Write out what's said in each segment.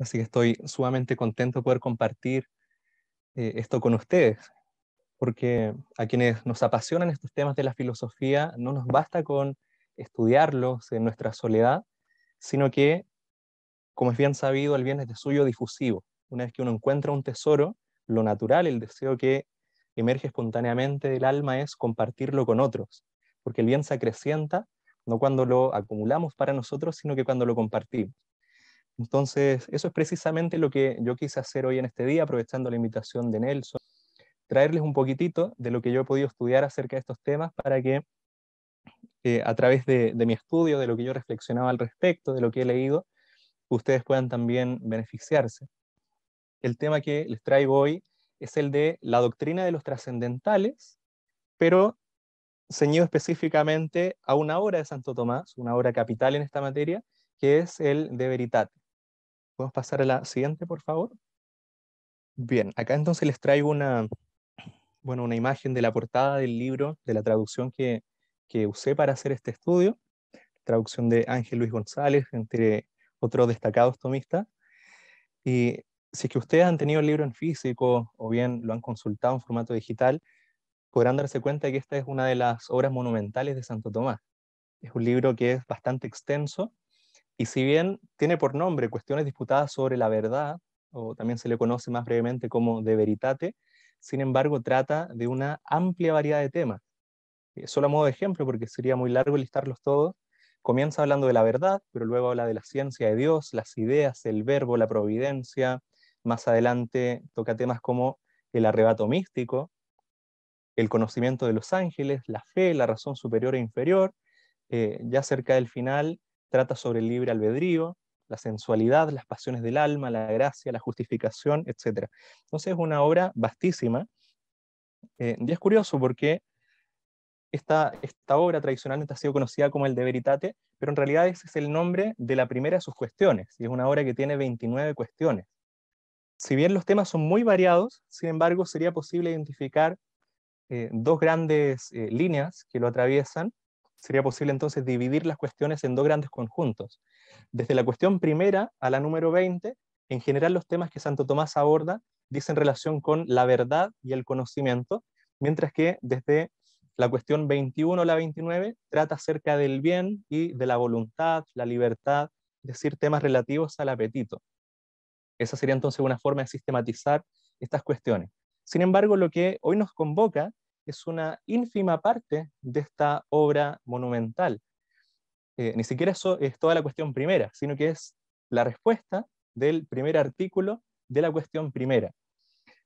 Así que estoy sumamente contento de poder compartir eh, esto con ustedes, porque a quienes nos apasionan estos temas de la filosofía no nos basta con estudiarlos en nuestra soledad, sino que, como es bien sabido, el bien es de suyo difusivo. Una vez que uno encuentra un tesoro, lo natural, el deseo que emerge espontáneamente del alma es compartirlo con otros, porque el bien se acrecienta no cuando lo acumulamos para nosotros, sino que cuando lo compartimos. Entonces, eso es precisamente lo que yo quise hacer hoy en este día, aprovechando la invitación de Nelson, traerles un poquitito de lo que yo he podido estudiar acerca de estos temas para que eh, a través de, de mi estudio, de lo que yo reflexionaba al respecto, de lo que he leído, ustedes puedan también beneficiarse. El tema que les traigo hoy es el de la doctrina de los trascendentales, pero ceñido específicamente a una obra de Santo Tomás, una obra capital en esta materia, que es el de Veritate. ¿Podemos pasar a la siguiente, por favor? Bien, acá entonces les traigo una, bueno, una imagen de la portada del libro, de la traducción que, que usé para hacer este estudio, traducción de Ángel Luis González, entre otros destacados tomistas. Y si es que ustedes han tenido el libro en físico o bien lo han consultado en formato digital, podrán darse cuenta que esta es una de las obras monumentales de Santo Tomás. Es un libro que es bastante extenso, y si bien tiene por nombre cuestiones disputadas sobre la verdad, o también se le conoce más brevemente como de veritate, sin embargo trata de una amplia variedad de temas. Eh, solo a modo de ejemplo, porque sería muy largo listarlos todos, comienza hablando de la verdad, pero luego habla de la ciencia de Dios, las ideas, el verbo, la providencia. Más adelante toca temas como el arrebato místico, el conocimiento de los ángeles, la fe, la razón superior e inferior. Eh, ya cerca del final trata sobre el libre albedrío, la sensualidad, las pasiones del alma, la gracia, la justificación, etc. Entonces es una obra vastísima. Eh, y es curioso porque esta, esta obra tradicionalmente ha sido conocida como el de Veritate, pero en realidad ese es el nombre de la primera de sus cuestiones, y es una obra que tiene 29 cuestiones. Si bien los temas son muy variados, sin embargo sería posible identificar eh, dos grandes eh, líneas que lo atraviesan, sería posible entonces dividir las cuestiones en dos grandes conjuntos. Desde la cuestión primera a la número 20, en general los temas que Santo Tomás aborda dicen relación con la verdad y el conocimiento, mientras que desde la cuestión 21 a la 29 trata acerca del bien y de la voluntad, la libertad, es decir, temas relativos al apetito. Esa sería entonces una forma de sistematizar estas cuestiones. Sin embargo, lo que hoy nos convoca es una ínfima parte de esta obra monumental. Eh, ni siquiera eso es toda la cuestión primera, sino que es la respuesta del primer artículo de la cuestión primera.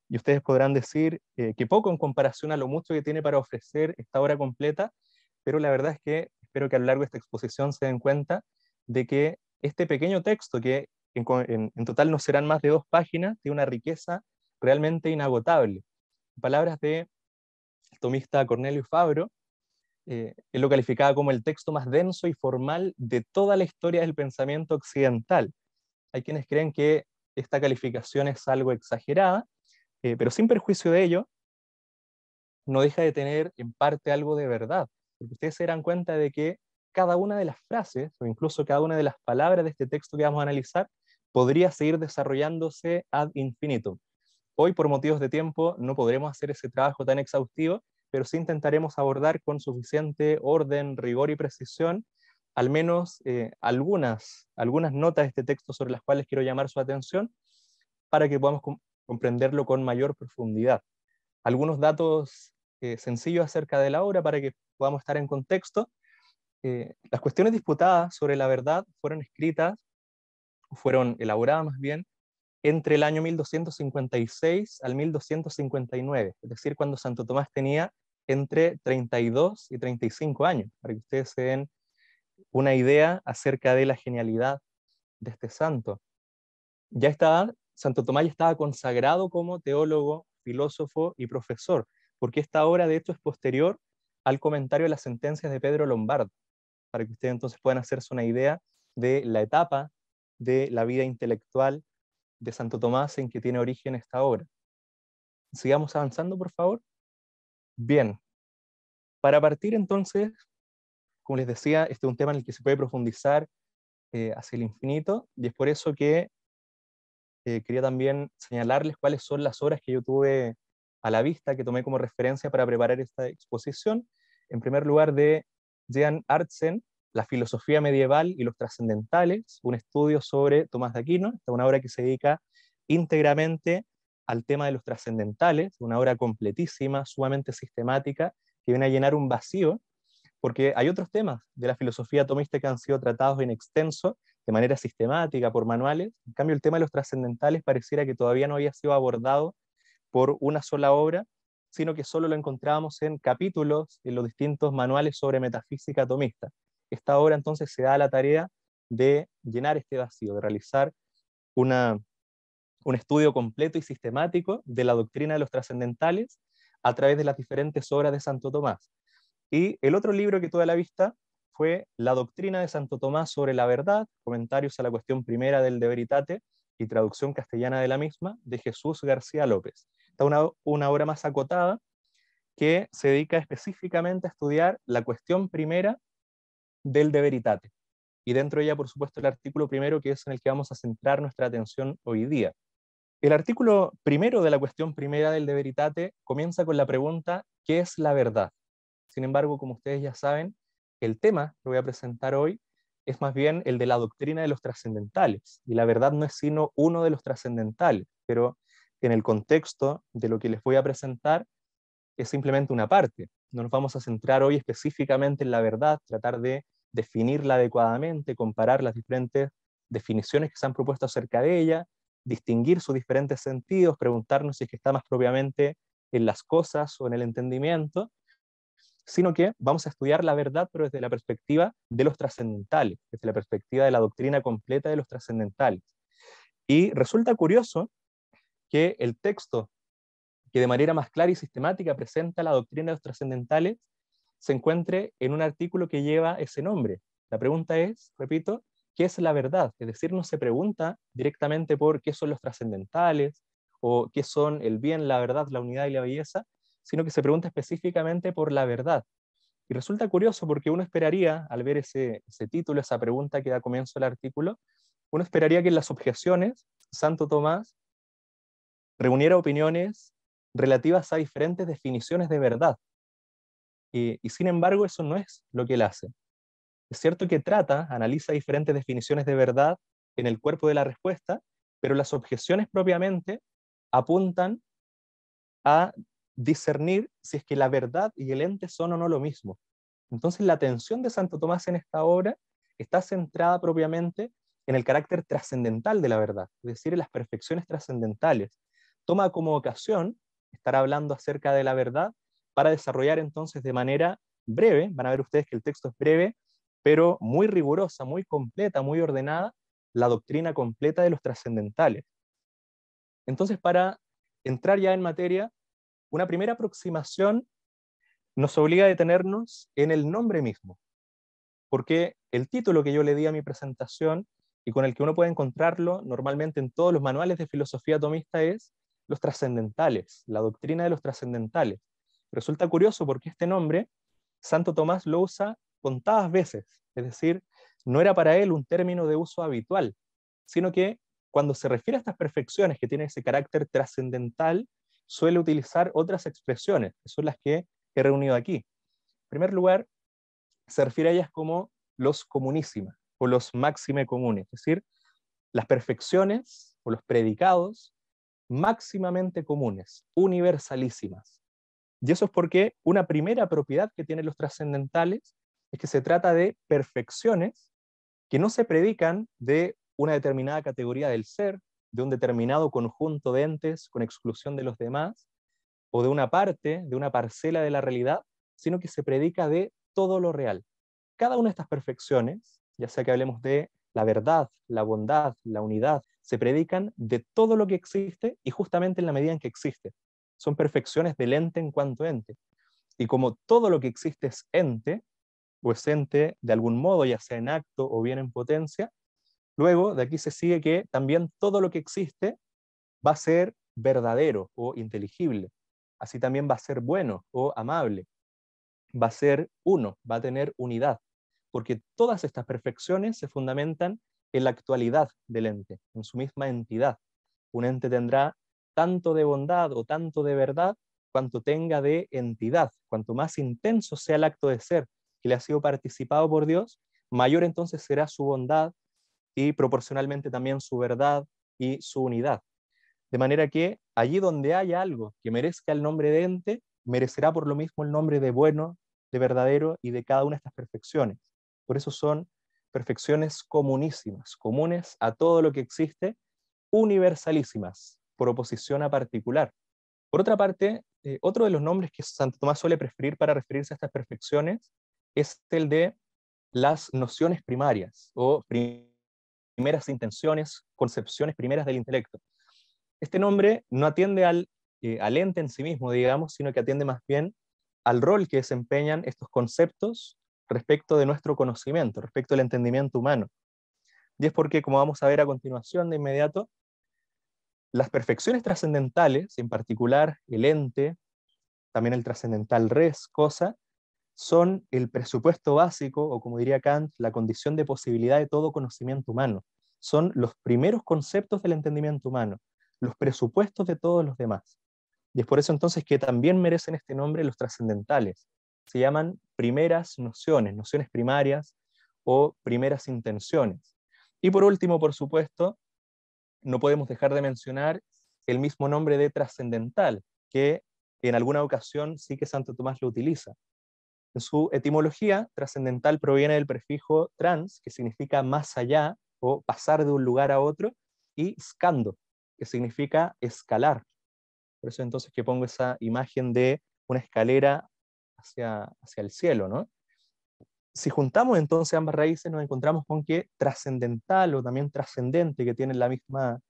Y ustedes podrán decir eh, que poco en comparación a lo mucho que tiene para ofrecer esta obra completa, pero la verdad es que espero que a lo largo de esta exposición se den cuenta de que este pequeño texto, que en, en total no serán más de dos páginas, tiene una riqueza realmente inagotable. Palabras de tomista Cornelio Fabro, eh, lo calificaba como el texto más denso y formal de toda la historia del pensamiento occidental. Hay quienes creen que esta calificación es algo exagerada, eh, pero sin perjuicio de ello, no deja de tener en parte algo de verdad, porque ustedes se darán cuenta de que cada una de las frases o incluso cada una de las palabras de este texto que vamos a analizar podría seguir desarrollándose ad infinitum. Hoy, por motivos de tiempo, no podremos hacer ese trabajo tan exhaustivo, pero sí intentaremos abordar con suficiente orden, rigor y precisión al menos eh, algunas, algunas notas de este texto sobre las cuales quiero llamar su atención para que podamos comprenderlo con mayor profundidad. Algunos datos eh, sencillos acerca de la obra para que podamos estar en contexto. Eh, las cuestiones disputadas sobre la verdad fueron escritas, fueron elaboradas más bien, entre el año 1256 al 1259, es decir, cuando Santo Tomás tenía entre 32 y 35 años, para que ustedes se den una idea acerca de la genialidad de este santo. Ya estaba, Santo Tomás ya estaba consagrado como teólogo, filósofo y profesor, porque esta obra de hecho es posterior al comentario de las sentencias de Pedro Lombardo, para que ustedes entonces puedan hacerse una idea de la etapa de la vida intelectual de Santo Tomás en que tiene origen esta obra. Sigamos avanzando, por favor. Bien, para partir entonces, como les decía, este es un tema en el que se puede profundizar eh, hacia el infinito y es por eso que eh, quería también señalarles cuáles son las obras que yo tuve a la vista, que tomé como referencia para preparar esta exposición. En primer lugar, de Jean Artsen, la filosofía medieval y los trascendentales, un estudio sobre Tomás de Aquino, una obra que se dedica íntegramente al tema de los trascendentales, una obra completísima, sumamente sistemática, que viene a llenar un vacío, porque hay otros temas de la filosofía tomista que han sido tratados en extenso, de manera sistemática, por manuales, en cambio el tema de los trascendentales pareciera que todavía no había sido abordado por una sola obra, sino que solo lo encontrábamos en capítulos, en los distintos manuales sobre metafísica tomista esta obra entonces se da la tarea de llenar este vacío, de realizar una, un estudio completo y sistemático de la doctrina de los trascendentales a través de las diferentes obras de Santo Tomás. Y el otro libro que tuve a la vista fue La doctrina de Santo Tomás sobre la verdad, comentarios a la cuestión primera del De Veritate y traducción castellana de la misma, de Jesús García López. Está una, una obra más acotada que se dedica específicamente a estudiar la cuestión primera del de veritate. Y dentro de ella, por supuesto, el artículo primero, que es en el que vamos a centrar nuestra atención hoy día. El artículo primero de la cuestión primera del de veritate comienza con la pregunta, ¿qué es la verdad? Sin embargo, como ustedes ya saben, el tema que voy a presentar hoy es más bien el de la doctrina de los trascendentales. Y la verdad no es sino uno de los trascendentales, pero en el contexto de lo que les voy a presentar es simplemente una parte. No nos vamos a centrar hoy específicamente en la verdad, tratar de definirla adecuadamente, comparar las diferentes definiciones que se han propuesto acerca de ella, distinguir sus diferentes sentidos, preguntarnos si es que está más propiamente en las cosas o en el entendimiento, sino que vamos a estudiar la verdad, pero desde la perspectiva de los trascendentales, desde la perspectiva de la doctrina completa de los trascendentales. Y resulta curioso que el texto que de manera más clara y sistemática presenta la doctrina de los trascendentales se encuentre en un artículo que lleva ese nombre. La pregunta es, repito, ¿qué es la verdad? Es decir, no se pregunta directamente por qué son los trascendentales o qué son el bien, la verdad, la unidad y la belleza, sino que se pregunta específicamente por la verdad. Y resulta curioso porque uno esperaría, al ver ese, título, esa pregunta que da comienzo al artículo, uno esperaría que en las objeciones Santo Tomás reuniera opiniones relativas a diferentes definiciones de verdad, y, sin embargo, eso no es lo que él hace. Es cierto que trata, analiza diferentes definiciones de verdad en el cuerpo de la respuesta, pero las objeciones propiamente apuntan a discernir si es que la verdad y el ente son o no lo mismo. Entonces la atención de Santo Tomás en esta obra está centrada propiamente en el carácter trascendental de la verdad, es decir, en las perfecciones trascendentales. Toma como ocasión estar hablando acerca de la verdad para desarrollar entonces de manera breve, van a ver ustedes que el texto es breve, pero muy rigurosa, muy completa, muy ordenada, la doctrina completa de los trascendentales. Entonces, para entrar ya en materia, una primera aproximación nos obliga a detenernos en el nombre mismo, porque el título que yo le di a mi presentación y con el que uno puede encontrarlo normalmente en todos los manuales de filosofía atomista es los trascendentales, la doctrina de los trascendentales. Resulta curioso porque este nombre Santo Tomás lo usa contadas veces, es decir, no era para él un término de uso habitual, sino que cuando se refiere a estas perfecciones que tienen ese carácter trascendental, suele utilizar otras expresiones, que son las que he reunido aquí. En primer lugar, se refiere a ellas como los comunísimas o los máxime comunes, es decir, las perfecciones o los predicados máximamente comunes, universalísimas. Y eso es porque una primera propiedad que tienen los trascendentales es que se trata de perfecciones que no se predican de una determinada categoría del ser, de un determinado conjunto de entes con exclusión de los demás, o de una parte, de una parcela de la realidad, sino que se predica de todo lo real. Cada una de estas perfecciones, ya sea que hablemos de la verdad, la bondad, la unidad, se predican de todo lo que existe y justamente en la medida en que existe son perfecciones del ente en cuanto ente. Y como todo lo que existe es ente, o es ente de algún modo, ya sea en acto o bien en potencia, luego de aquí se sigue que también todo lo que existe va a ser verdadero o inteligible. Así también va a ser bueno o amable. Va a ser uno, va a tener unidad, porque todas estas perfecciones se fundamentan en la actualidad del ente, en su misma entidad. Un ente tendrá tanto de bondad o tanto de verdad cuanto tenga de entidad. Cuanto más intenso sea el acto de ser que le ha sido participado por Dios, mayor entonces será su bondad y proporcionalmente también su verdad y su unidad. De manera que allí donde haya algo que merezca el nombre de ente, merecerá por lo mismo el nombre de bueno, de verdadero y de cada una de estas perfecciones. Por eso son perfecciones comunísimas, comunes a todo lo que existe, universalísimas, por oposición a particular. Por otra parte, eh, otro de los nombres que Santo Tomás suele preferir para referirse a estas perfecciones es el de las nociones primarias o primeras intenciones, concepciones primeras del intelecto. Este nombre no atiende al, eh, al ente en sí mismo, digamos, sino que atiende más bien al rol que desempeñan estos conceptos respecto de nuestro conocimiento, respecto al entendimiento humano. Y es porque, como vamos a ver a continuación de inmediato, las perfecciones trascendentales, en particular el ente, también el trascendental res, cosa, son el presupuesto básico, o como diría Kant, la condición de posibilidad de todo conocimiento humano. Son los primeros conceptos del entendimiento humano, los presupuestos de todos los demás. Y es por eso entonces que también merecen este nombre los trascendentales. Se llaman primeras nociones, nociones primarias o primeras intenciones. Y por último, por supuesto, no podemos dejar de mencionar el mismo nombre de trascendental, que en alguna ocasión sí que Santo Tomás lo utiliza. En su etimología, trascendental proviene del prefijo trans, que significa más allá o pasar de un lugar a otro, y scando, que significa escalar. Por eso entonces que pongo esa imagen de una escalera hacia, hacia el cielo, ¿no? si juntamos entonces ambas raíces, nos encontramos con que trascendental o también trascendente, que tienen la misma,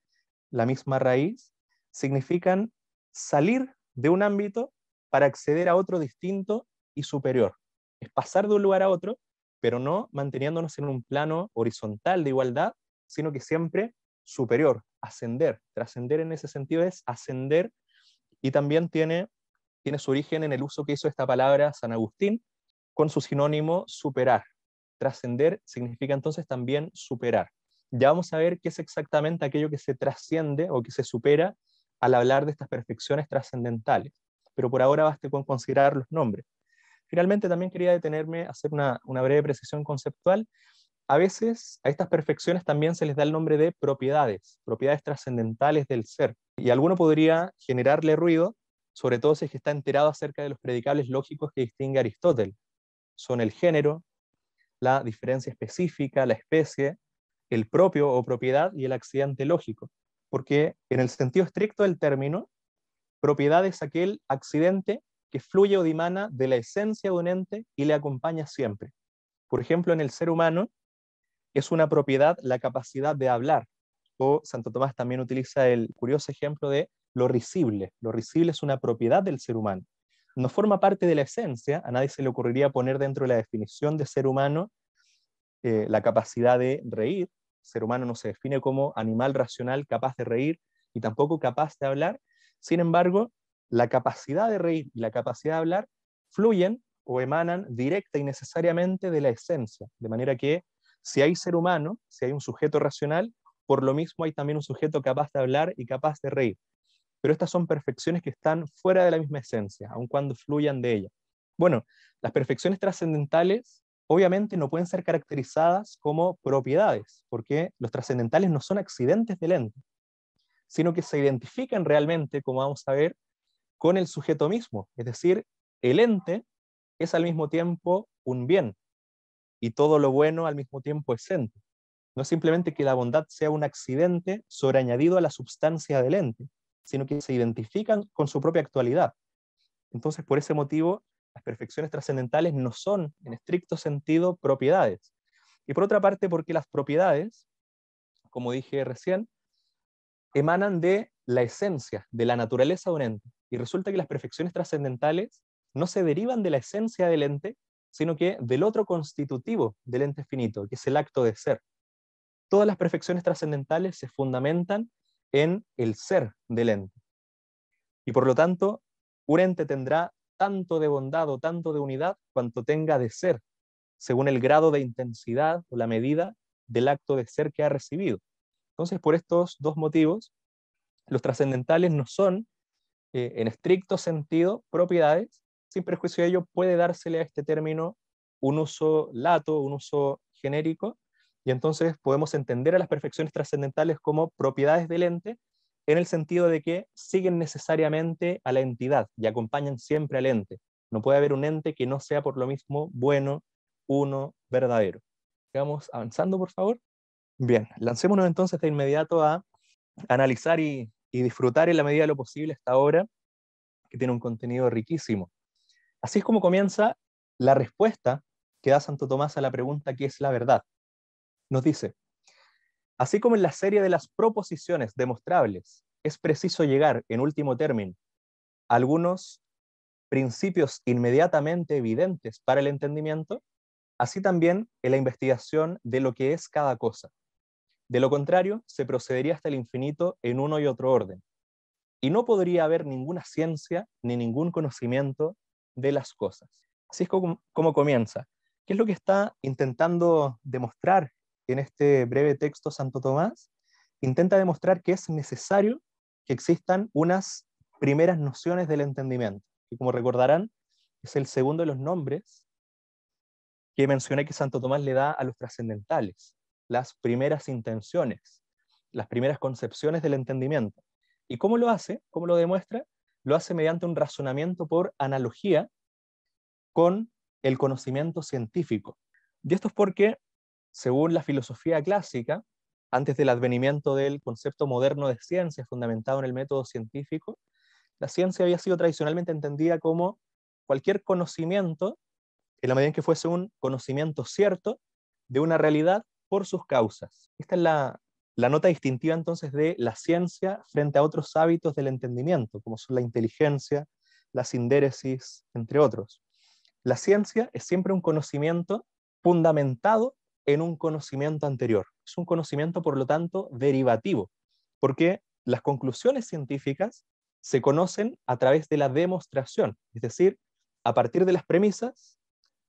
la misma raíz, significan salir de un ámbito para acceder a otro distinto y superior. Es pasar de un lugar a otro, pero no manteniéndonos en un plano horizontal de igualdad, sino que siempre superior, ascender. Trascender en ese sentido es ascender y también tiene, tiene su origen en el uso que hizo esta palabra San Agustín con su sinónimo superar. Trascender significa entonces también superar. Ya vamos a ver qué es exactamente aquello que se trasciende o que se supera al hablar de estas perfecciones trascendentales, pero por ahora baste con considerar los nombres. Finalmente, también quería detenerme a hacer una, una breve precisión conceptual. A veces a estas perfecciones también se les da el nombre de propiedades, propiedades trascendentales del ser, y alguno podría generarle ruido, sobre todo si es que está enterado acerca de los predicables lógicos que distingue Aristóteles son el género, la diferencia específica, la especie, el propio o propiedad y el accidente lógico. Porque en el sentido estricto del término, propiedad es aquel accidente que fluye o dimana de la esencia de un ente y le acompaña siempre. Por ejemplo, en el ser humano es una propiedad la capacidad de hablar. O Santo Tomás también utiliza el curioso ejemplo de lo risible. Lo risible es una propiedad del ser humano no forma parte de la esencia, a nadie se le ocurriría poner dentro de la definición de ser humano eh, la capacidad de reír. ser humano no se define como animal racional capaz de reír y tampoco capaz de hablar. Sin embargo, la capacidad de reír y la capacidad de hablar fluyen o emanan directa y necesariamente de la esencia. De manera que si hay ser humano, si hay un sujeto racional, por lo mismo hay también un sujeto capaz de hablar y capaz de reír pero estas son perfecciones que están fuera de la misma esencia, aun cuando fluyan de ella. Bueno, las perfecciones trascendentales obviamente no pueden ser caracterizadas como propiedades, porque los trascendentales no son accidentes del ente, sino que se identifican realmente, como vamos a ver, con el sujeto mismo. Es decir, el ente es al mismo tiempo un bien y todo lo bueno al mismo tiempo es ente. No es simplemente que la bondad sea un accidente sobreañadido a la substancia del ente, sino que se identifican con su propia actualidad. Entonces, por ese motivo, las perfecciones trascendentales no son, en estricto sentido, propiedades. Y por otra parte, porque las propiedades, como dije recién, emanan de la esencia, de la naturaleza de un ente. Y resulta que las perfecciones trascendentales no se derivan de la esencia del ente, sino que del otro constitutivo del ente finito, que es el acto de ser. Todas las perfecciones trascendentales se fundamentan en el ser del ente. Y por lo tanto, un ente tendrá tanto de bondad o tanto de unidad cuanto tenga de ser, según el grado de intensidad o la medida del acto de ser que ha recibido. Entonces, por estos dos motivos, los trascendentales no son, eh, en estricto sentido, propiedades. Sin perjuicio de ello, puede dársele a este término un uso lato, un uso genérico, y entonces podemos entender a las perfecciones trascendentales como propiedades del ente en el sentido de que siguen necesariamente a la entidad y acompañan siempre al ente. No puede haber un ente que no sea por lo mismo bueno, uno, verdadero. Sigamos avanzando, por favor. Bien, lancémonos entonces de inmediato a analizar y, disfrutar en la medida de lo posible esta obra, que tiene un contenido riquísimo. Así es como comienza la respuesta que da Santo Tomás a la pregunta ¿qué es la verdad? Nos dice, así como en la serie de las proposiciones demostrables, es preciso llegar, en último término, a algunos principios inmediatamente evidentes para el entendimiento, así también en la investigación de lo que es cada cosa. De lo contrario, se procedería hasta el infinito en uno y otro orden, y no podría haber ninguna ciencia ni ningún conocimiento de las cosas. Así es como, comienza. ¿Qué es lo que está intentando demostrar en este breve texto Santo Tomás intenta demostrar que es necesario que existan unas primeras nociones del entendimiento, que como recordarán es el segundo de los nombres que mencioné que Santo Tomás le da a los trascendentales, las primeras intenciones, las primeras concepciones del entendimiento. ¿Y cómo lo hace? ¿Cómo lo demuestra? Lo hace mediante un razonamiento por analogía con el conocimiento científico. Y esto es porque según la filosofía clásica, antes del advenimiento del concepto moderno de ciencia fundamentado en el método científico, la ciencia había sido tradicionalmente entendida como cualquier conocimiento, en la medida en que fuese un conocimiento cierto de una realidad por sus causas. Esta es la, nota distintiva entonces de la ciencia frente a otros hábitos del entendimiento, como son la inteligencia, la sindéresis, entre otros. La ciencia es siempre un conocimiento fundamentado en un conocimiento anterior. Es un conocimiento, por lo tanto, derivativo, porque las conclusiones científicas se conocen a través de la demostración, es decir, a partir de las premisas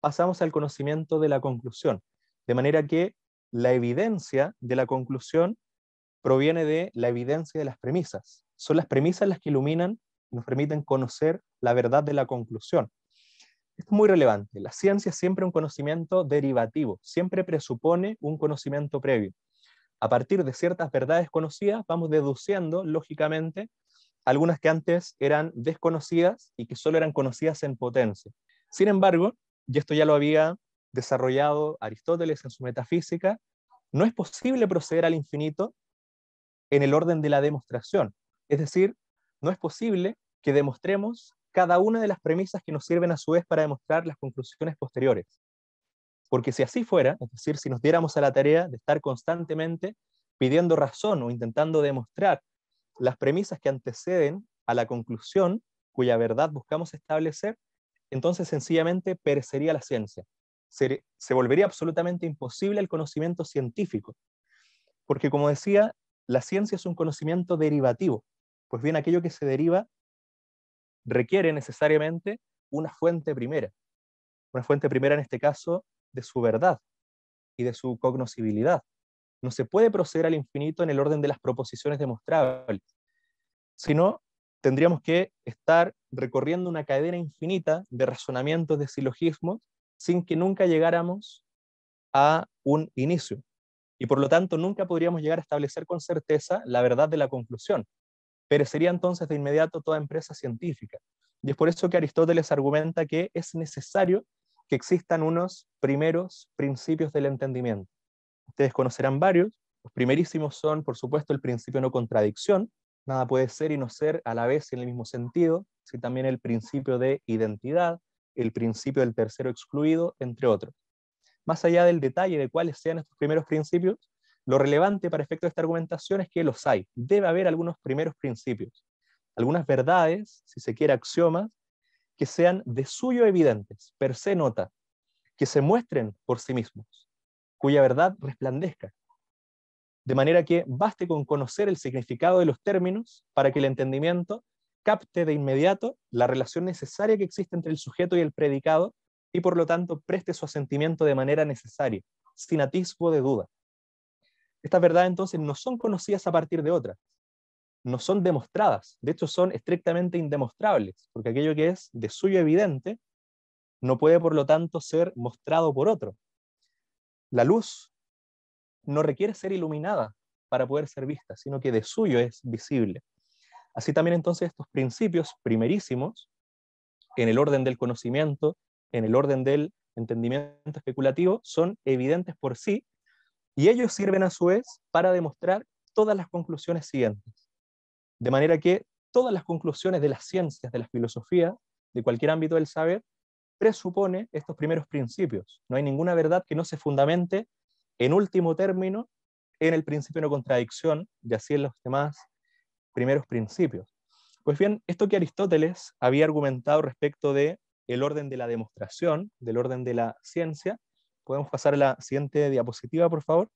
pasamos al conocimiento de la conclusión, de manera que la evidencia de la conclusión proviene de la evidencia de las premisas. Son las premisas las que iluminan y nos permiten conocer la verdad de la conclusión es muy relevante. La ciencia es siempre un conocimiento derivativo, siempre presupone un conocimiento previo. A partir de ciertas verdades conocidas, vamos deduciendo, lógicamente, algunas que antes eran desconocidas y que solo eran conocidas en potencia. Sin embargo, y esto ya lo había desarrollado Aristóteles en su metafísica, no es posible proceder al infinito en el orden de la demostración. Es decir, no es posible que demostremos cada una de las premisas que nos sirven a su vez para demostrar las conclusiones posteriores. Porque si así fuera, es decir, si nos diéramos a la tarea de estar constantemente pidiendo razón o intentando demostrar las premisas que anteceden a la conclusión cuya verdad buscamos establecer, entonces sencillamente perecería la ciencia. Se, se volvería absolutamente imposible el conocimiento científico. Porque como decía, la ciencia es un conocimiento derivativo, pues bien aquello que se deriva requiere necesariamente una fuente primera, una fuente primera en este caso de su verdad y de su cognoscibilidad. No se puede proceder al infinito en el orden de las proposiciones demostrables, sino tendríamos que estar recorriendo una cadena infinita de razonamientos, de silogismos, sin que nunca llegáramos a un inicio. Y por lo tanto, nunca podríamos llegar a establecer con certeza la verdad de la conclusión, perecería entonces de inmediato toda empresa científica. Y es por eso que Aristóteles argumenta que es necesario que existan unos primeros principios del entendimiento. Ustedes conocerán varios. Los primerísimos son, por supuesto, el principio no contradicción. Nada puede ser y no ser a la vez en el mismo sentido. si también el principio de identidad, el principio del tercero excluido, entre otros. Más allá del detalle de cuáles sean estos primeros principios, lo relevante para efecto de esta argumentación es que los hay. Debe haber algunos primeros principios, algunas verdades, si se quiere axiomas, que sean de suyo evidentes, per se nota, que se muestren por sí mismos, cuya verdad resplandezca. De manera que baste con conocer el significado de los términos para que el entendimiento capte de inmediato la relación necesaria que existe entre el sujeto y el predicado y por lo tanto preste su asentimiento de manera necesaria, sin atisbo de duda. Estas verdades entonces no son conocidas a partir de otras, no son demostradas, de hecho son estrictamente indemostrables, porque aquello que es de suyo evidente no puede por lo tanto ser mostrado por otro. La luz no requiere ser iluminada para poder ser vista, sino que de suyo es visible. Así también entonces estos principios primerísimos, en el orden del conocimiento, en el orden del entendimiento especulativo, son evidentes por sí, y ellos sirven a su vez para demostrar todas las conclusiones siguientes. De manera que todas las conclusiones de las ciencias, de la filosofía, de cualquier ámbito del saber, presupone estos primeros principios. No hay ninguna verdad que no se fundamente, en último término, en el principio de no contradicción y así en los demás primeros principios. Pues bien, esto que Aristóteles había argumentado respecto de el orden de la demostración, del orden de la ciencia, Podemos pasar a la siguiente diapositiva, por favor.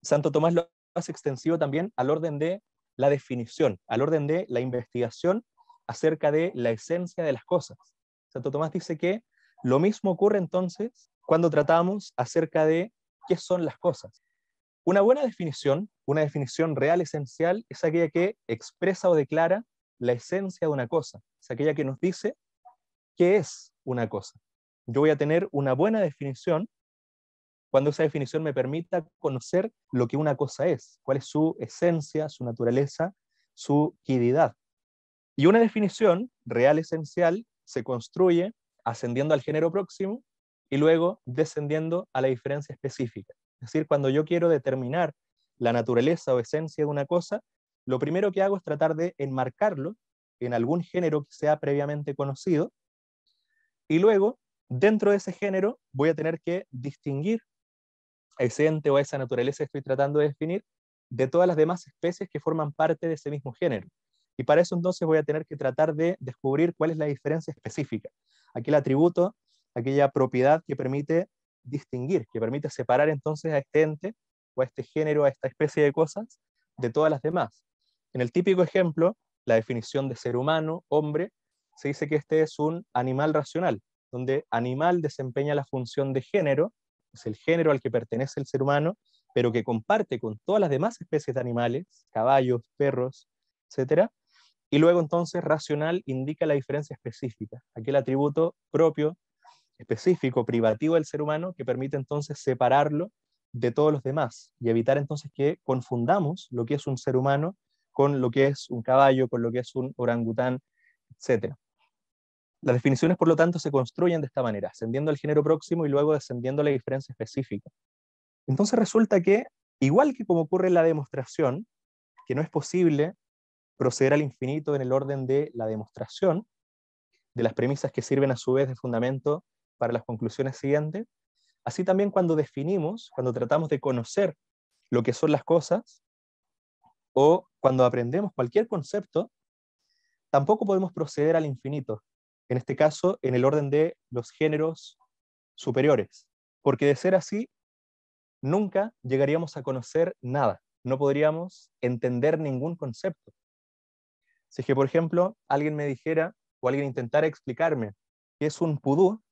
Santo Tomás lo hace extensivo también al orden de la definición, al orden de la investigación acerca de la esencia de las cosas. Santo Tomás dice que lo mismo ocurre entonces cuando tratamos acerca de qué son las cosas. Una buena definición, una definición real esencial, es aquella que expresa o declara la esencia de una cosa, es aquella que nos dice qué es una cosa yo voy a tener una buena definición cuando esa definición me permita conocer lo que una cosa es, cuál es su esencia, su naturaleza, su quididad. Y una definición real esencial se construye ascendiendo al género próximo y luego descendiendo a la diferencia específica. Es decir, cuando yo quiero determinar la naturaleza o esencia de una cosa, lo primero que hago es tratar de enmarcarlo en algún género que sea previamente conocido y luego dentro de ese género voy a tener que distinguir a ese ente o a esa naturaleza que estoy tratando de definir de todas las demás especies que forman parte de ese mismo género. Y para eso entonces voy a tener que tratar de descubrir cuál es la diferencia específica, aquel atributo, aquella propiedad que permite distinguir, que permite separar entonces a este ente o a este género, a esta especie de cosas, de todas las demás. En el típico ejemplo, la definición de ser humano, hombre, se dice que este es un animal racional, donde animal desempeña la función de género, es el género al que pertenece el ser humano, pero que comparte con todas las demás especies de animales, caballos, perros, etc. Y luego entonces racional indica la diferencia específica, aquel atributo propio, específico, privativo del ser humano que permite entonces separarlo de todos los demás y evitar entonces que confundamos lo que es un ser humano con lo que es un caballo, con lo que es un orangután, etcétera. Las definiciones, por lo tanto, se construyen de esta manera, ascendiendo al género próximo y luego descendiendo a la diferencia específica. Entonces resulta que, igual que como ocurre en la demostración, que no es posible proceder al infinito en el orden de la demostración, de las premisas que sirven a su vez de fundamento para las conclusiones siguientes, así también cuando definimos, cuando tratamos de conocer lo que son las cosas, o cuando aprendemos cualquier concepto, tampoco podemos proceder al infinito, en este caso en el orden de los géneros superiores, porque de ser así, nunca llegaríamos a conocer nada, no podríamos entender ningún concepto. Si es que, por ejemplo, alguien me dijera o alguien intentara explicarme qué es un pudú,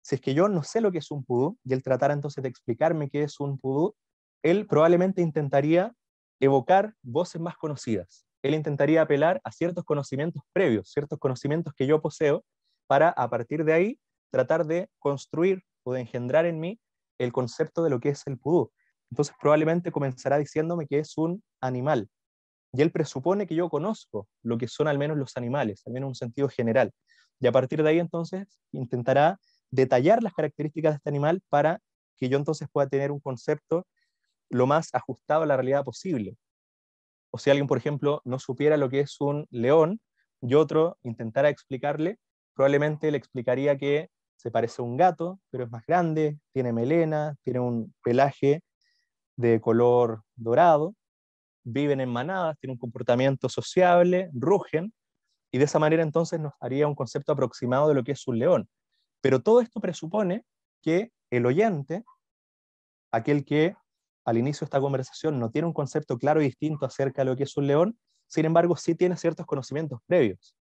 si es que yo no sé lo que es un pudú y él tratara entonces de explicarme qué es un pudú, él probablemente intentaría evocar voces más conocidas él intentaría apelar a ciertos conocimientos previos, ciertos conocimientos que yo poseo, para a partir de ahí tratar de construir o de engendrar en mí el concepto de lo que es el pudú. Entonces probablemente comenzará diciéndome que es un animal. Y él presupone que yo conozco lo que son al menos los animales, al menos en un sentido general. Y a partir de ahí entonces intentará detallar las características de este animal para que yo entonces pueda tener un concepto lo más ajustado a la realidad posible o si alguien, por ejemplo, no supiera lo que es un león y otro intentara explicarle, probablemente le explicaría que se parece a un gato, pero es más grande, tiene melena, tiene un pelaje de color dorado, viven en manadas, tienen un comportamiento sociable, rugen, y de esa manera entonces nos haría un concepto aproximado de lo que es un león. Pero todo esto presupone que el oyente, aquel que al inicio de esta conversación no tiene un concepto claro y distinto acerca de lo que es un león, sin embargo sí tiene ciertos conocimientos previos.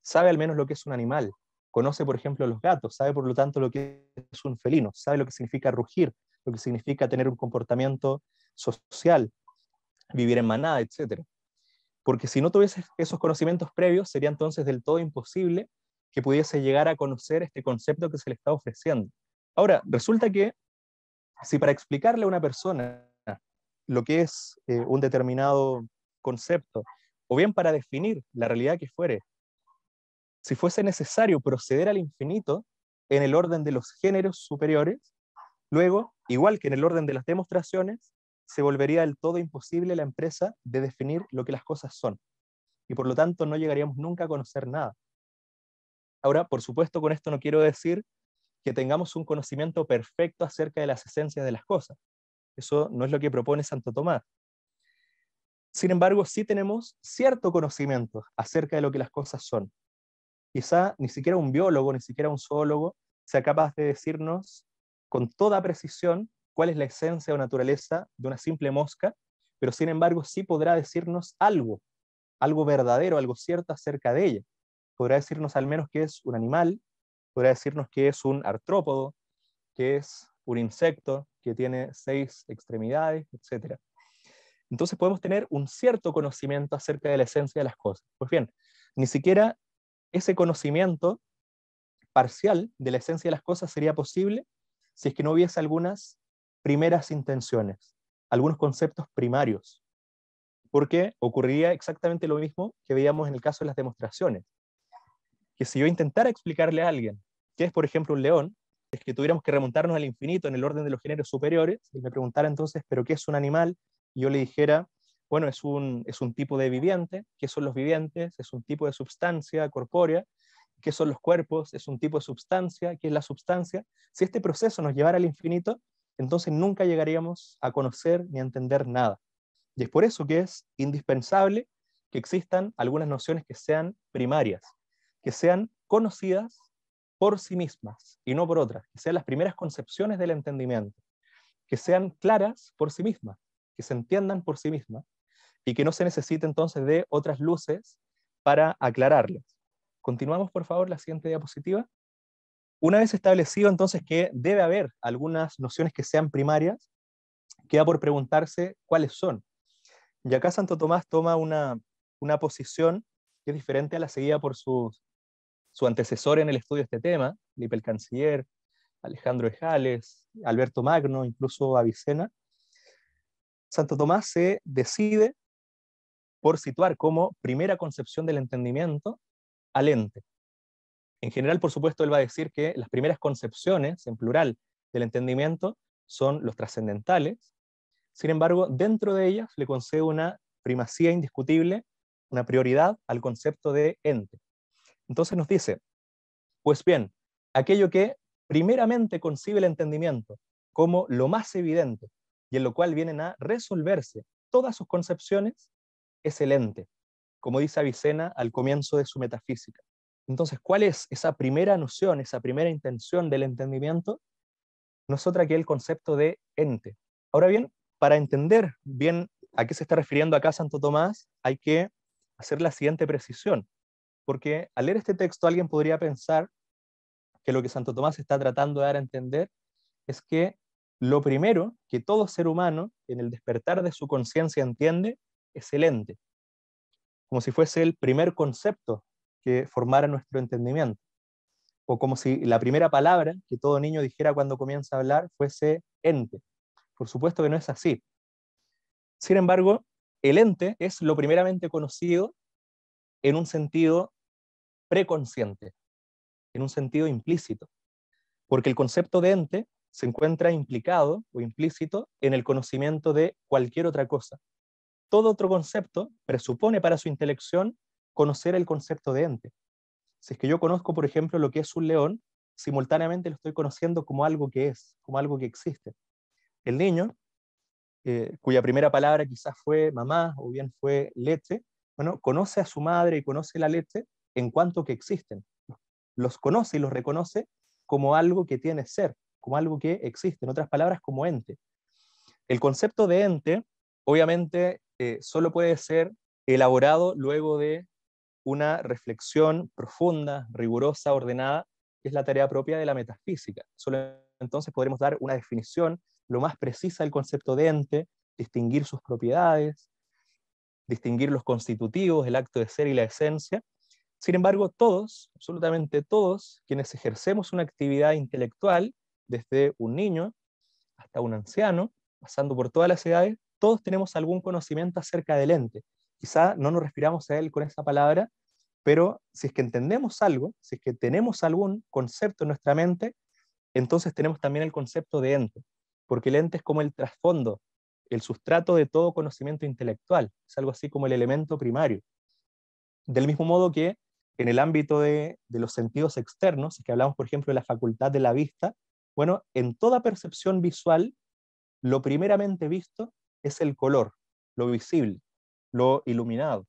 Sabe al menos lo que es un animal, conoce por ejemplo los gatos, sabe por lo tanto lo que es un felino, sabe lo que significa rugir, lo que significa tener un comportamiento social, vivir en manada, etc. Porque si no tuviese esos conocimientos previos, sería entonces del todo imposible que pudiese llegar a conocer este concepto que se le está ofreciendo. Ahora, resulta que si para explicarle a una persona lo que es eh, un determinado concepto, o bien para definir la realidad que fuere, si fuese necesario proceder al infinito en el orden de los géneros superiores, luego, igual que en el orden de las demostraciones, se volvería del todo imposible la empresa de definir lo que las cosas son, y por lo tanto no llegaríamos nunca a conocer nada. Ahora, por supuesto, con esto no quiero decir que tengamos un conocimiento perfecto acerca de las esencias de las cosas. Eso no es lo que propone Santo Tomás. Sin embargo, sí tenemos cierto conocimiento acerca de lo que las cosas son. Quizá ni siquiera un biólogo, ni siquiera un zoólogo sea capaz de decirnos con toda precisión cuál es la esencia o naturaleza de una simple mosca, pero sin embargo sí podrá decirnos algo, algo verdadero, algo cierto acerca de ella. Podrá decirnos al menos que es un animal, podría decirnos que es un artrópodo, que es un insecto, que tiene seis extremidades, etc. Entonces podemos tener un cierto conocimiento acerca de la esencia de las cosas. Pues bien, ni siquiera ese conocimiento parcial de la esencia de las cosas sería posible si es que no hubiese algunas primeras intenciones, algunos conceptos primarios, porque ocurriría exactamente lo mismo que veíamos en el caso de las demostraciones que si yo intentara explicarle a alguien qué es, por ejemplo, un león, es que tuviéramos que remontarnos al infinito en el orden de los géneros superiores, y me preguntara entonces, ¿pero qué es un animal? Y yo le dijera, bueno, es un, es un tipo de viviente, ¿qué son los vivientes? Es un tipo de sustancia corpórea, ¿qué son los cuerpos? Es un tipo de sustancia, ¿qué es la sustancia? Si este proceso nos llevara al infinito, entonces nunca llegaríamos a conocer ni a entender nada. Y es por eso que es indispensable que existan algunas nociones que sean primarias, que sean conocidas por sí mismas y no por otras, que sean las primeras concepciones del entendimiento, que sean claras por sí mismas, que se entiendan por sí mismas y que no se necesite entonces de otras luces para aclararlas. Continuamos, por favor, la siguiente diapositiva. Una vez establecido entonces que debe haber algunas nociones que sean primarias, queda por preguntarse cuáles son. Y acá Santo Tomás toma una, una posición que es diferente a la seguida por sus su antecesor en el estudio de este tema, Lipe el Canciller, Alejandro Ejales, Alberto Magno, incluso Avicena, Santo Tomás se decide por situar como primera concepción del entendimiento al ente. En general, por supuesto, él va a decir que las primeras concepciones, en plural, del entendimiento son los trascendentales. Sin embargo, dentro de ellas le concede una primacía indiscutible, una prioridad al concepto de ente. Entonces nos dice, pues bien, aquello que primeramente concibe el entendimiento como lo más evidente y en lo cual vienen a resolverse todas sus concepciones es el ente, como dice Avicena al comienzo de su metafísica. Entonces, ¿cuál es esa primera noción, esa primera intención del entendimiento? No es otra que el concepto de ente. Ahora bien, para entender bien a qué se está refiriendo acá Santo Tomás, hay que hacer la siguiente precisión porque al leer este texto alguien podría pensar que lo que Santo Tomás está tratando de dar a entender es que lo primero que todo ser humano en el despertar de su conciencia entiende es el ente, como si fuese el primer concepto que formara nuestro entendimiento, o como si la primera palabra que todo niño dijera cuando comienza a hablar fuese ente. Por supuesto que no es así. Sin embargo, el ente es lo primeramente conocido en un sentido preconsciente, en un sentido implícito, porque el concepto de ente se encuentra implicado o implícito en el conocimiento de cualquier otra cosa. Todo otro concepto presupone para su intelección conocer el concepto de ente. Si es que yo conozco, por ejemplo, lo que es un león, simultáneamente lo estoy conociendo como algo que es, como algo que existe. El niño, eh, cuya primera palabra quizás fue mamá o bien fue leche, bueno, conoce a su madre y conoce la leche en cuanto que existen. Los conoce y los reconoce como algo que tiene ser, como algo que existe, en otras palabras, como ente. El concepto de ente, obviamente, eh, solo puede ser elaborado luego de una reflexión profunda, rigurosa, ordenada, que es la tarea propia de la metafísica. Solo entonces podremos dar una definición lo más precisa del concepto de ente, distinguir sus propiedades, distinguir los constitutivos, el acto de ser y la esencia, sin embargo, todos, absolutamente todos, quienes ejercemos una actividad intelectual, desde un niño hasta un anciano, pasando por todas las edades, todos tenemos algún conocimiento acerca del ente. Quizá no nos respiramos a él con esa palabra, pero si es que entendemos algo, si es que tenemos algún concepto en nuestra mente, entonces tenemos también el concepto de ente, porque el ente es como el trasfondo, el sustrato de todo conocimiento intelectual, es algo así como el elemento primario. Del mismo modo que en el ámbito de, los sentidos externos, que hablamos, por ejemplo, de la facultad de la vista, bueno, en toda percepción visual, lo primeramente visto es el color, lo visible, lo iluminado.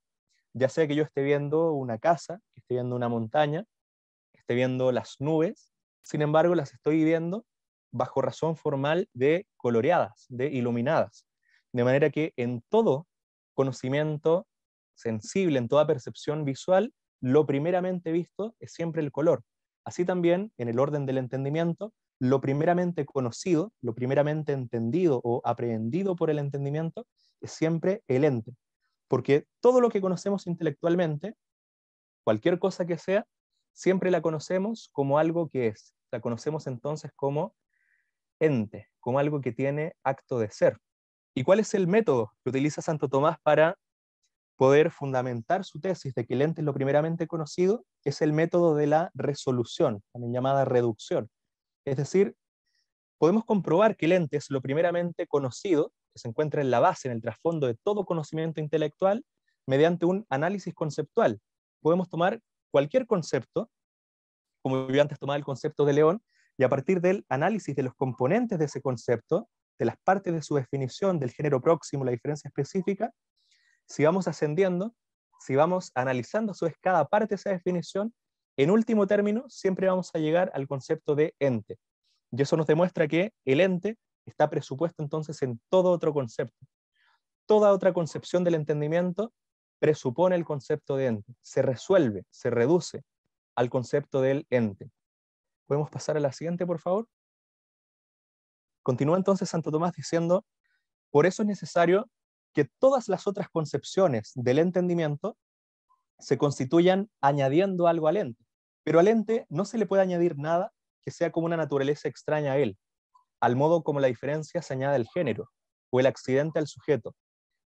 Ya sea que yo esté viendo una casa, que esté viendo una montaña, que esté viendo las nubes, sin embargo, las estoy viendo bajo razón formal de coloreadas, de iluminadas. De manera que en todo conocimiento sensible, en toda percepción visual, lo primeramente visto es siempre el color. Así también, en el orden del entendimiento, lo primeramente conocido, lo primeramente entendido o aprehendido por el entendimiento, es siempre el ente. Porque todo lo que conocemos intelectualmente, cualquier cosa que sea, siempre la conocemos como algo que es. La conocemos entonces como ente, como algo que tiene acto de ser. ¿Y cuál es el método que utiliza Santo Tomás para poder fundamentar su tesis de que el ente es lo primeramente conocido, es el método de la resolución, también llamada reducción. Es decir, podemos comprobar que el ente es lo primeramente conocido, que se encuentra en la base, en el trasfondo de todo conocimiento intelectual, mediante un análisis conceptual. Podemos tomar cualquier concepto, como yo antes tomaba el concepto de León, y a partir del análisis de los componentes de ese concepto, de las partes de su definición, del género próximo, la diferencia específica, si vamos ascendiendo, si vamos analizando su vez cada parte de esa definición, en último término siempre vamos a llegar al concepto de ente. Y eso nos demuestra que el ente está presupuesto entonces en todo otro concepto. Toda otra concepción del entendimiento presupone el concepto de ente, se resuelve, se reduce al concepto del ente. ¿Podemos pasar a la siguiente, por favor? Continúa entonces Santo Tomás diciendo, por eso es necesario que todas las otras concepciones del entendimiento se constituyan añadiendo algo al ente. Pero al ente no se le puede añadir nada que sea como una naturaleza extraña a él, al modo como la diferencia se añade al género o el accidente al sujeto,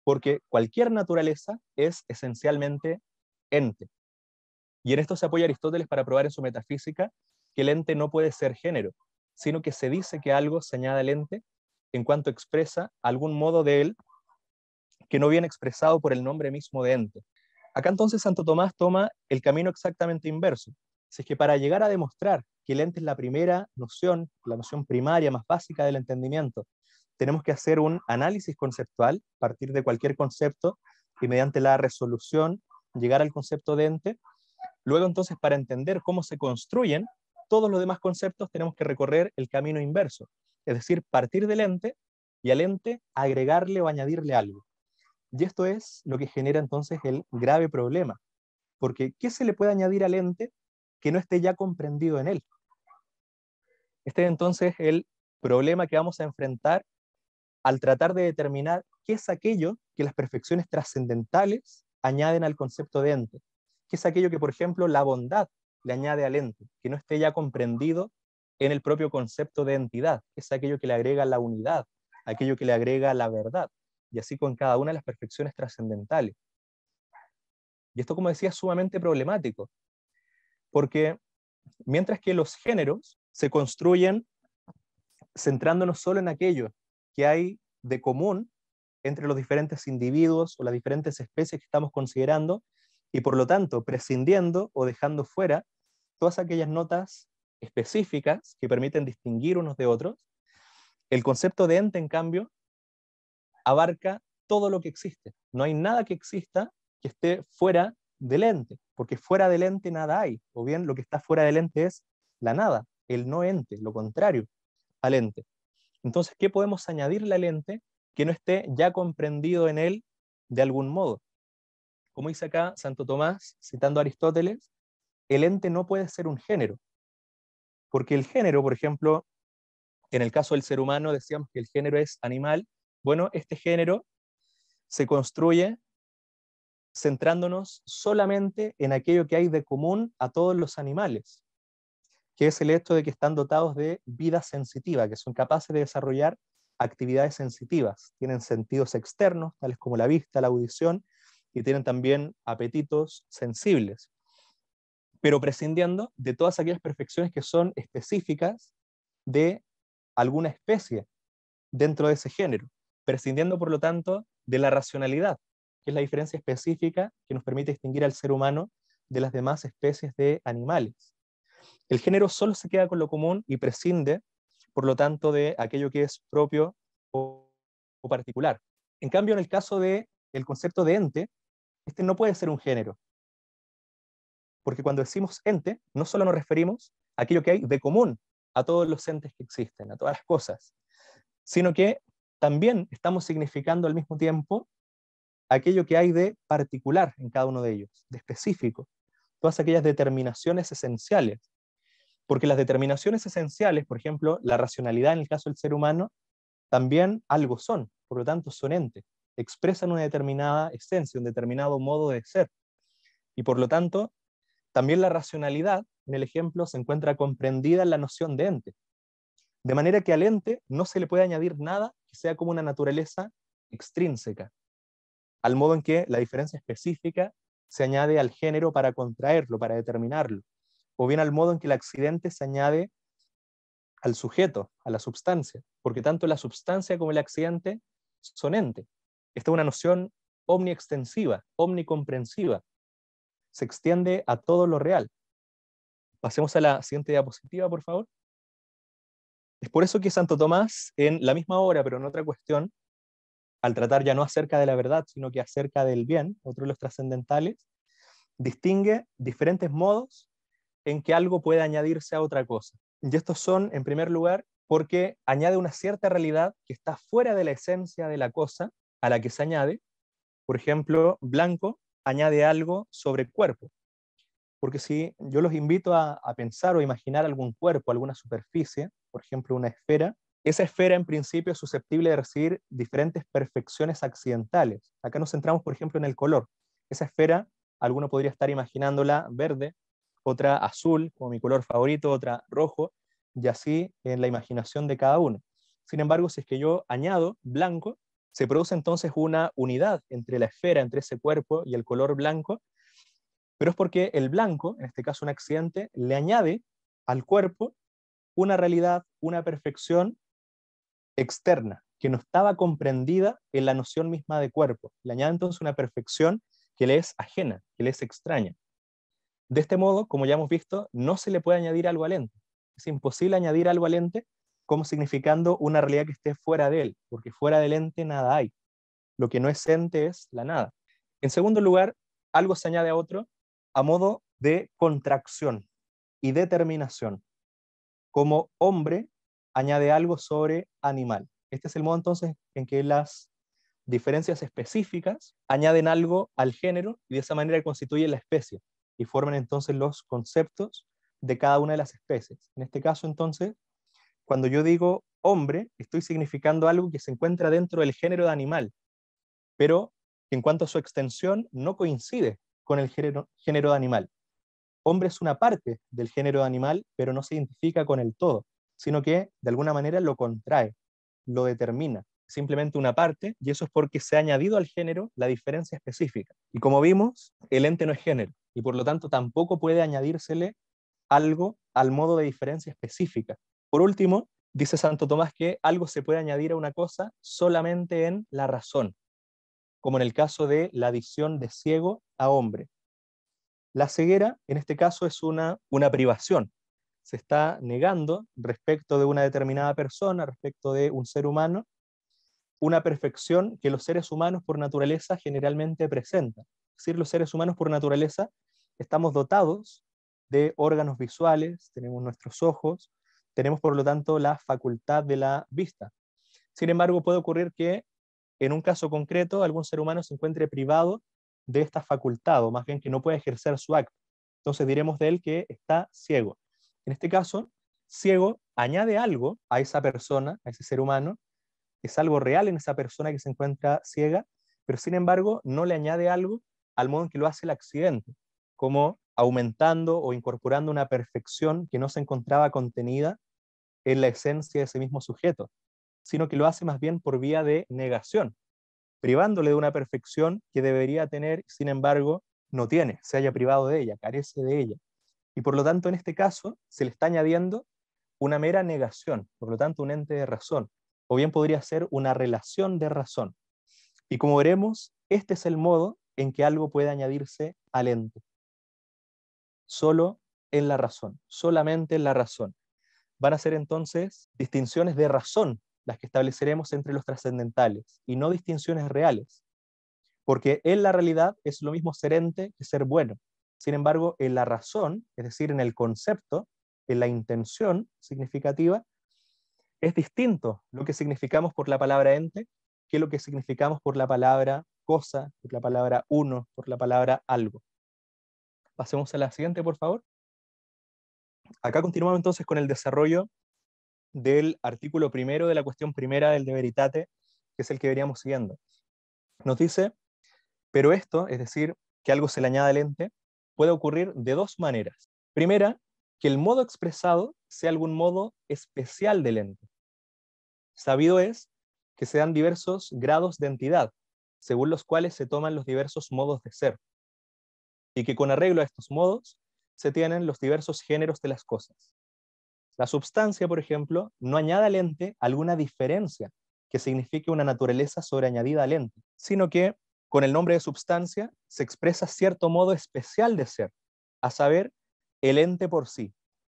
porque cualquier naturaleza es esencialmente ente. Y en esto se apoya Aristóteles para probar en su metafísica que el ente no puede ser género, sino que se dice que algo se añade al ente en cuanto expresa algún modo de él que no viene expresado por el nombre mismo de ente. Acá entonces Santo Tomás toma el camino exactamente inverso. Si es que para llegar a demostrar que el ente es la primera noción, la noción primaria más básica del entendimiento, tenemos que hacer un análisis conceptual, partir de cualquier concepto y mediante la resolución llegar al concepto de ente. Luego entonces para entender cómo se construyen todos los demás conceptos tenemos que recorrer el camino inverso, es decir, partir del ente y al ente agregarle o añadirle algo. Y esto es lo que genera entonces el grave problema, porque ¿qué se le puede añadir al ente que no esté ya comprendido en él? Este es entonces el problema que vamos a enfrentar al tratar de determinar qué es aquello que las perfecciones trascendentales añaden al concepto de ente, qué es aquello que, por ejemplo, la bondad le añade al ente, que no esté ya comprendido en el propio concepto de entidad, qué es aquello que le agrega la unidad, aquello que le agrega la verdad, y así con cada una de las perfecciones trascendentales. Y esto, como decía, es sumamente problemático, porque mientras que los géneros se construyen centrándonos solo en aquello que hay de común entre los diferentes individuos o las diferentes especies que estamos considerando, y por lo tanto prescindiendo o dejando fuera todas aquellas notas específicas que permiten distinguir unos de otros, el concepto de ente, en cambio, abarca todo lo que existe. No hay nada que exista que esté fuera del ente, porque fuera del ente nada hay, o bien lo que está fuera del ente es la nada, el no ente, lo contrario al ente. Entonces, ¿qué podemos añadirle al ente que no esté ya comprendido en él de algún modo? Como dice acá Santo Tomás, citando a Aristóteles, el ente no puede ser un género, porque el género, por ejemplo, en el caso del ser humano decíamos que el género es animal bueno, este género se construye centrándonos solamente en aquello que hay de común a todos los animales, que es el hecho de que están dotados de vida sensitiva, que son capaces de desarrollar actividades sensitivas. Tienen sentidos externos, tales como la vista, la audición, y tienen también apetitos sensibles, pero prescindiendo de todas aquellas perfecciones que son específicas de alguna especie dentro de ese género prescindiendo por lo tanto de la racionalidad, que es la diferencia específica que nos permite distinguir al ser humano de las demás especies de animales. El género solo se queda con lo común y prescinde, por lo tanto, de aquello que es propio o, particular. En cambio, en el caso de el concepto de ente, este no puede ser un género, porque cuando decimos ente, no solo nos referimos a aquello que hay de común a todos los entes que existen, a todas las cosas, sino que también estamos significando al mismo tiempo aquello que hay de particular en cada uno de ellos, de específico, todas aquellas determinaciones esenciales. Porque las determinaciones esenciales, por ejemplo, la racionalidad en el caso del ser humano, también algo son, por lo tanto son entes, expresan una determinada esencia, un determinado modo de ser. Y por lo tanto, también la racionalidad, en el ejemplo, se encuentra comprendida en la noción de ente. De manera que al ente no se le puede añadir nada que sea como una naturaleza extrínseca, al modo en que la diferencia específica se añade al género para contraerlo, para determinarlo, o bien al modo en que el accidente se añade al sujeto, a la sustancia, porque tanto la sustancia como el accidente son ente. Esta es una noción omniextensiva, omnicomprensiva. Se extiende a todo lo real. Pasemos a la siguiente diapositiva, por favor. Es por eso que Santo Tomás, en la misma obra, pero en otra cuestión, al tratar ya no acerca de la verdad, sino que acerca del bien, otro de los trascendentales, distingue diferentes modos en que algo puede añadirse a otra cosa. Y estos son, en primer lugar, porque añade una cierta realidad que está fuera de la esencia de la cosa a la que se añade. Por ejemplo, blanco añade algo sobre cuerpo, porque si yo los invito a, pensar o imaginar algún cuerpo, alguna superficie, por ejemplo una esfera, esa esfera en principio es susceptible de recibir diferentes perfecciones accidentales. Acá nos centramos, por ejemplo, en el color. Esa esfera, alguno podría estar imaginándola verde, otra azul, como mi color favorito, otra rojo, y así en la imaginación de cada uno. Sin embargo, si es que yo añado blanco, se produce entonces una unidad entre la esfera, entre ese cuerpo y el color blanco, pero es porque el blanco, en este caso un accidente, le añade al cuerpo una realidad, una perfección externa, que no estaba comprendida en la noción misma de cuerpo. Le añade entonces una perfección que le es ajena, que le es extraña. De este modo, como ya hemos visto, no se le puede añadir algo al ente. Es imposible añadir algo al ente como significando una realidad que esté fuera de él, porque fuera del ente nada hay. Lo que no es ente es la nada. En segundo lugar, algo se añade a otro a modo de contracción y determinación. Como hombre, añade algo sobre animal. Este es el modo entonces en que las diferencias específicas añaden algo al género y de esa manera constituyen la especie y forman entonces los conceptos de cada una de las especies. En este caso entonces, cuando yo digo hombre, estoy significando algo que se encuentra dentro del género de animal, pero en cuanto a su extensión no coincide con el género, género animal. Hombre es una parte del género de animal, pero no se identifica con el todo, sino que de alguna manera lo contrae, lo determina, simplemente una parte, y eso es porque se ha añadido al género la diferencia específica. Y como vimos, el ente no es género, y por lo tanto tampoco puede añadírsele algo al modo de diferencia específica. Por último, dice Santo Tomás que algo se puede añadir a una cosa solamente en la razón, como en el caso de la adición de ciego a hombre. La ceguera, en este caso, es una, una privación. Se está negando respecto de una determinada persona, respecto de un ser humano, una perfección que los seres humanos por naturaleza generalmente presentan. Es decir, los seres humanos por naturaleza estamos dotados de órganos visuales, tenemos nuestros ojos, tenemos por lo tanto la facultad de la vista. Sin embargo, puede ocurrir que en un caso concreto algún ser humano se encuentre privado de esta facultad, o más bien que no puede ejercer su acto. Entonces diremos de él que está ciego. En este caso, ciego añade algo a esa persona, a ese ser humano, es algo real en esa persona que se encuentra ciega, pero sin embargo no le añade algo al modo en que lo hace el accidente, como aumentando o incorporando una perfección que no se encontraba contenida en la esencia de ese mismo sujeto sino que lo hace más bien por vía de negación, privándole de una perfección que debería tener, sin embargo, no tiene, se haya privado de ella, carece de ella. Y por lo tanto, en este caso, se le está añadiendo una mera negación, por lo tanto, un ente de razón, o bien podría ser una relación de razón. Y como veremos, este es el modo en que algo puede añadirse al ente. Solo en la razón, solamente en la razón. Van a ser entonces distinciones de razón las que estableceremos entre los trascendentales y no distinciones reales, porque en la realidad es lo mismo ser ente que ser bueno. Sin embargo, en la razón, es decir, en el concepto, en la intención significativa, es distinto lo que significamos por la palabra ente que lo que significamos por la palabra cosa, por la palabra uno, por la palabra algo. Pasemos a la siguiente, por favor. Acá continuamos entonces con el desarrollo del artículo primero de la cuestión primera del de Veritate, que es el que veríamos siguiendo. Nos dice, pero esto, es decir, que algo se le añade al ente, puede ocurrir de dos maneras. Primera, que el modo expresado sea algún modo especial del ente. Sabido es que se dan diversos grados de entidad, según los cuales se toman los diversos modos de ser, y que con arreglo a estos modos se tienen los diversos géneros de las cosas. La substancia, por ejemplo, no añade al ente alguna diferencia que signifique una naturaleza sobreañadida al ente, sino que con el nombre de substancia se expresa cierto modo especial de ser, a saber, el ente por sí.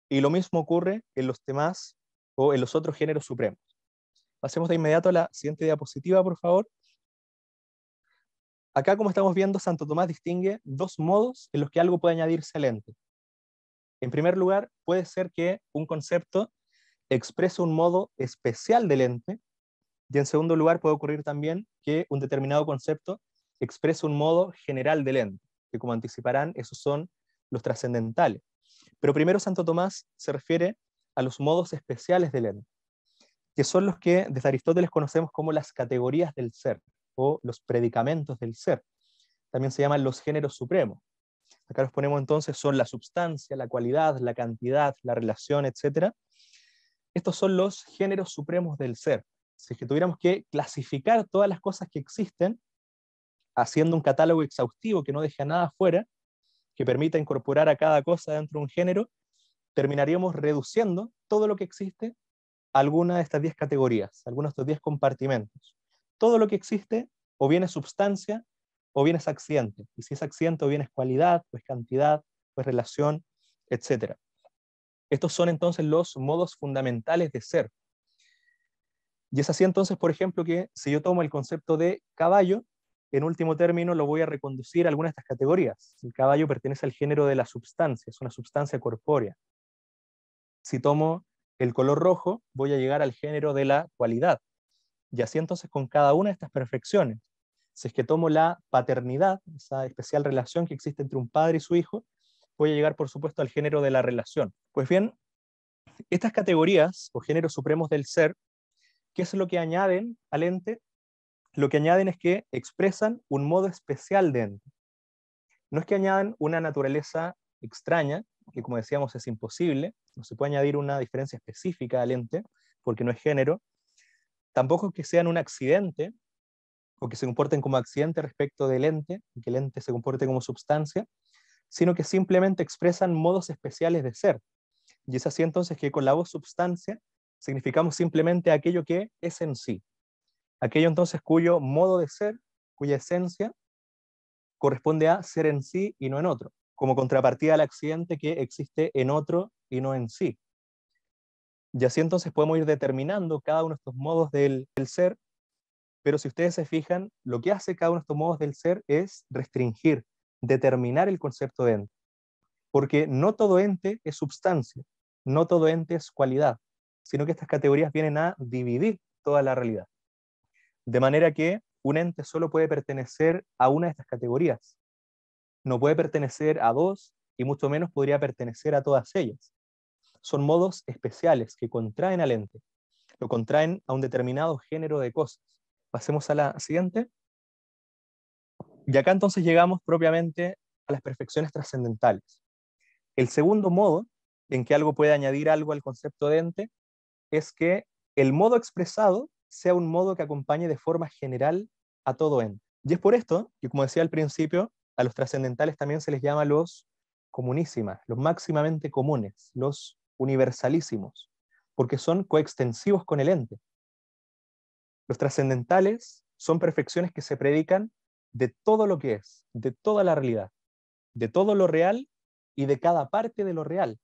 Y lo mismo ocurre en los demás o en los otros géneros supremos. Pasemos de inmediato a la siguiente diapositiva, por favor. Acá, como estamos viendo, Santo Tomás distingue dos modos en los que algo puede añadirse al ente. En primer lugar, puede ser que un concepto exprese un modo especial del ente, y en segundo lugar puede ocurrir también que un determinado concepto exprese un modo general del ente, que como anticiparán, esos son los trascendentales. Pero primero Santo Tomás se refiere a los modos especiales del ente, que son los que desde Aristóteles conocemos como las categorías del ser o los predicamentos del ser. También se llaman los géneros supremos. Acá los ponemos entonces, son la sustancia, la cualidad, la cantidad, la relación, etc. Estos son los géneros supremos del ser. Si que tuviéramos que clasificar todas las cosas que existen, haciendo un catálogo exhaustivo que no deje nada fuera, que permita incorporar a cada cosa dentro de un género, terminaríamos reduciendo todo lo que existe a alguna de estas diez categorías, a algunos de estos 10 compartimentos. Todo lo que existe o bien es sustancia, o bien es accidente. Y si es accidente o bien es cualidad, pues cantidad, pues relación, etc. Estos son entonces los modos fundamentales de ser. Y es así entonces, por ejemplo, que si yo tomo el concepto de caballo, en último término lo voy a reconducir a alguna de estas categorías. El caballo pertenece al género de la sustancia, es una sustancia corpórea. Si tomo el color rojo, voy a llegar al género de la cualidad. Y así entonces con cada una de estas perfecciones si es que tomo la paternidad, esa especial relación que existe entre un padre y su hijo, voy a llegar, por supuesto, al género de la relación. Pues bien, estas categorías o géneros supremos del ser, ¿qué es lo que añaden al ente? Lo que añaden es que expresan un modo especial de ente. No es que añadan una naturaleza extraña, que como decíamos es imposible, no se puede añadir una diferencia específica al ente, porque no es género. Tampoco es que sean un accidente, o que se comporten como accidente respecto del ente, que el ente se comporte como sustancia, sino que simplemente expresan modos especiales de ser. Y es así entonces que con la voz substancia significamos simplemente aquello que es en sí, aquello entonces cuyo modo de ser, cuya esencia, corresponde a ser en sí y no en otro, como contrapartida al accidente que existe en otro y no en sí. Y así entonces podemos ir determinando cada uno de estos modos del ser pero si ustedes se fijan, lo que hace cada uno de estos modos del ser es restringir, determinar el concepto de ente. Porque no todo ente es substancia, no todo ente es cualidad, sino que estas categorías vienen a dividir toda la realidad. De manera que un ente solo puede pertenecer a una de estas categorías. No puede pertenecer a dos y mucho menos podría pertenecer a todas ellas. Son modos especiales que contraen al ente, lo contraen a un determinado género de cosas. Pasemos a la siguiente. Y acá entonces llegamos propiamente a las perfecciones trascendentales. El segundo modo en que algo puede añadir algo al concepto de ente es que el modo expresado sea un modo que acompañe de forma general a todo ente. Y es por esto que, como decía al principio, a los trascendentales también se les llama los comunísimas, los máximamente comunes, los universalísimos, porque son coextensivos con el ente, los trascendentales son perfecciones que se predican de todo lo que es, de toda la realidad, de todo lo real y de cada parte de lo real,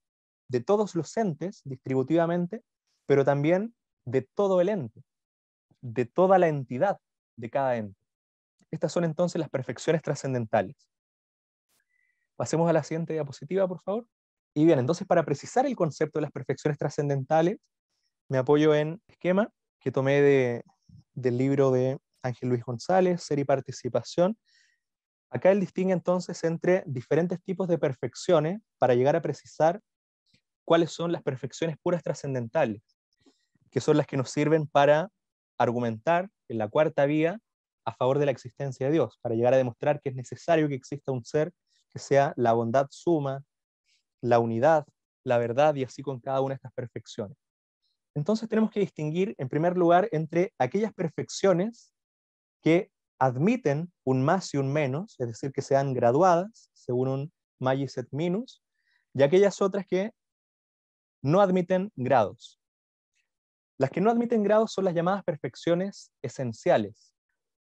de todos los entes distributivamente, pero también de todo el ente, de toda la entidad de cada ente. Estas son entonces las perfecciones trascendentales. Pasemos a la siguiente diapositiva, por favor. Y bien, entonces para precisar el concepto de las perfecciones trascendentales, me apoyo en esquema que tomé de del libro de Ángel Luis González, Ser y Participación. Acá él distingue entonces entre diferentes tipos de perfecciones para llegar a precisar cuáles son las perfecciones puras trascendentales, que son las que nos sirven para argumentar en la cuarta vía a favor de la existencia de Dios, para llegar a demostrar que es necesario que exista un ser que sea la bondad suma, la unidad, la verdad y así con cada una de estas perfecciones. Entonces tenemos que distinguir, en primer lugar, entre aquellas perfecciones que admiten un más y un menos, es decir, que sean graduadas según un magiset minus, y aquellas otras que no admiten grados. Las que no admiten grados son las llamadas perfecciones esenciales.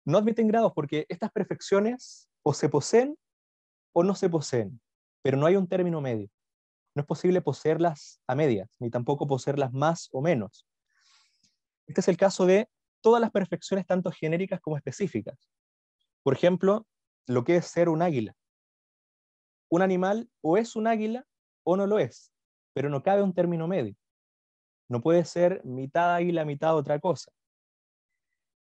No admiten grados porque estas perfecciones o se poseen o no se poseen, pero no hay un término medio no es posible poseerlas a medias, ni tampoco poseerlas más o menos. Este es el caso de todas las perfecciones, tanto genéricas como específicas. Por ejemplo, lo que es ser un águila. Un animal o es un águila o no lo es, pero no cabe un término medio. No puede ser mitad águila, mitad otra cosa.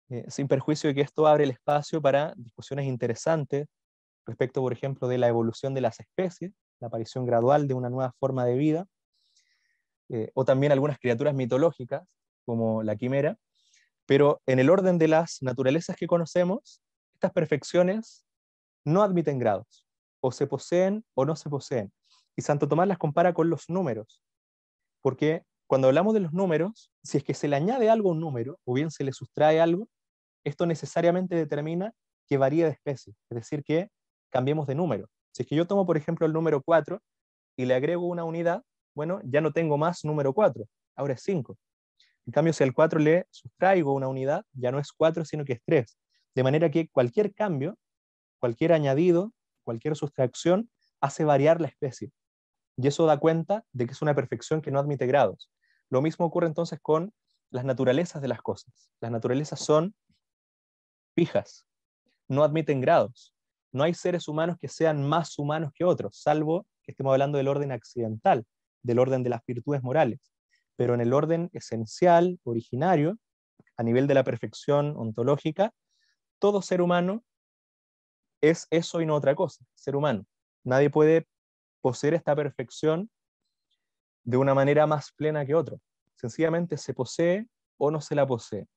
Eh, sin perjuicio de que esto abre el espacio para discusiones interesantes respecto, por ejemplo, de la evolución de las especies la aparición gradual de una nueva forma de vida, eh, o también algunas criaturas mitológicas, como la quimera, pero en el orden de las naturalezas que conocemos, estas perfecciones no admiten grados, o se poseen o no se poseen. Y Santo Tomás las compara con los números, porque cuando hablamos de los números, si es que se le añade algo a un número, o bien se le sustrae algo, esto necesariamente determina que varía de especie, es decir, que cambiemos de número. Si es que yo tomo, por ejemplo, el número 4 y le agrego una unidad, bueno, ya no tengo más número 4, ahora es 5. En cambio, si al 4 le sustraigo una unidad, ya no es 4, sino que es 3. De manera que cualquier cambio, cualquier añadido, cualquier sustracción, hace variar la especie. Y eso da cuenta de que es una perfección que no admite grados. Lo mismo ocurre entonces con las naturalezas de las cosas. Las naturalezas son fijas, no admiten grados no hay seres humanos que sean más humanos que otros, salvo que estemos hablando del orden accidental, del orden de las virtudes morales. Pero en el orden esencial, originario, a nivel de la perfección ontológica, todo ser humano es eso y no otra cosa, ser humano. Nadie puede poseer esta perfección de una manera más plena que otro. Sencillamente se posee o no se la posee.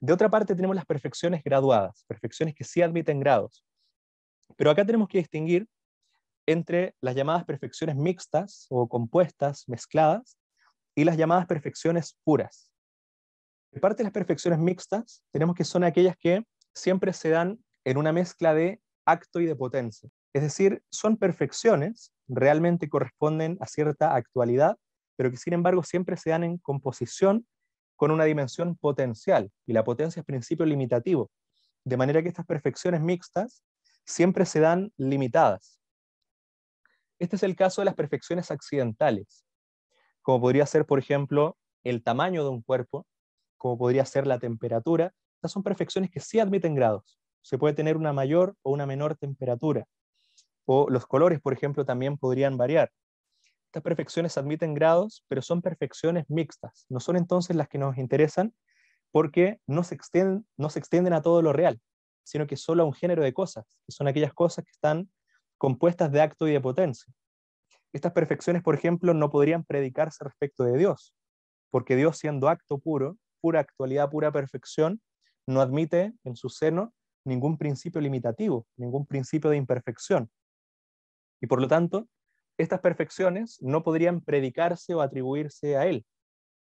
De otra parte tenemos las perfecciones graduadas, perfecciones que sí admiten grados. Pero acá tenemos que distinguir entre las llamadas perfecciones mixtas o compuestas, mezcladas, y las llamadas perfecciones puras. De parte de las perfecciones mixtas, tenemos que son aquellas que siempre se dan en una mezcla de acto y de potencia. Es decir, son perfecciones, realmente corresponden a cierta actualidad, pero que sin embargo siempre se dan en composición con una dimensión potencial, y la potencia es principio limitativo. De manera que estas perfecciones mixtas siempre se dan limitadas. Este es el caso de las perfecciones accidentales, como podría ser, por ejemplo, el tamaño de un cuerpo, como podría ser la temperatura. Estas son perfecciones que sí admiten grados. Se puede tener una mayor o una menor temperatura. O los colores, por ejemplo, también podrían variar. Estas perfecciones admiten grados, pero son perfecciones mixtas. No son entonces las que nos interesan porque no se extienden, no se extienden a todo lo real sino que solo a un género de cosas, que son aquellas cosas que están compuestas de acto y de potencia. Estas perfecciones, por ejemplo, no podrían predicarse respecto de Dios, porque Dios siendo acto puro, pura actualidad, pura perfección, no admite en su seno ningún principio limitativo, ningún principio de imperfección. Y por lo tanto, estas perfecciones no podrían predicarse o atribuirse a Él.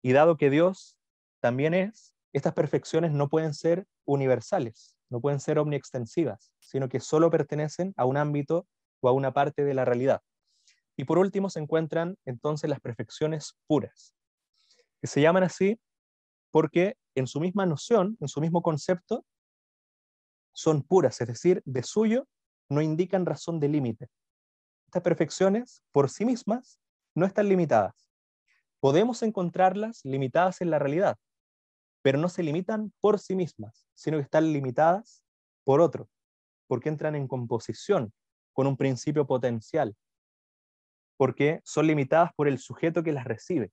Y dado que Dios también es, estas perfecciones no pueden ser universales, no pueden ser omniextensivas, sino que solo pertenecen a un ámbito o a una parte de la realidad. Y por último se encuentran entonces las perfecciones puras, que se llaman así porque en su misma noción, en su mismo concepto, son puras, es decir, de suyo no indican razón de límite. Estas perfecciones por sí mismas no están limitadas. Podemos encontrarlas limitadas en la realidad, pero no se limitan por sí mismas, sino que están limitadas por otro, porque entran en composición con un principio potencial, porque son limitadas por el sujeto que las recibe.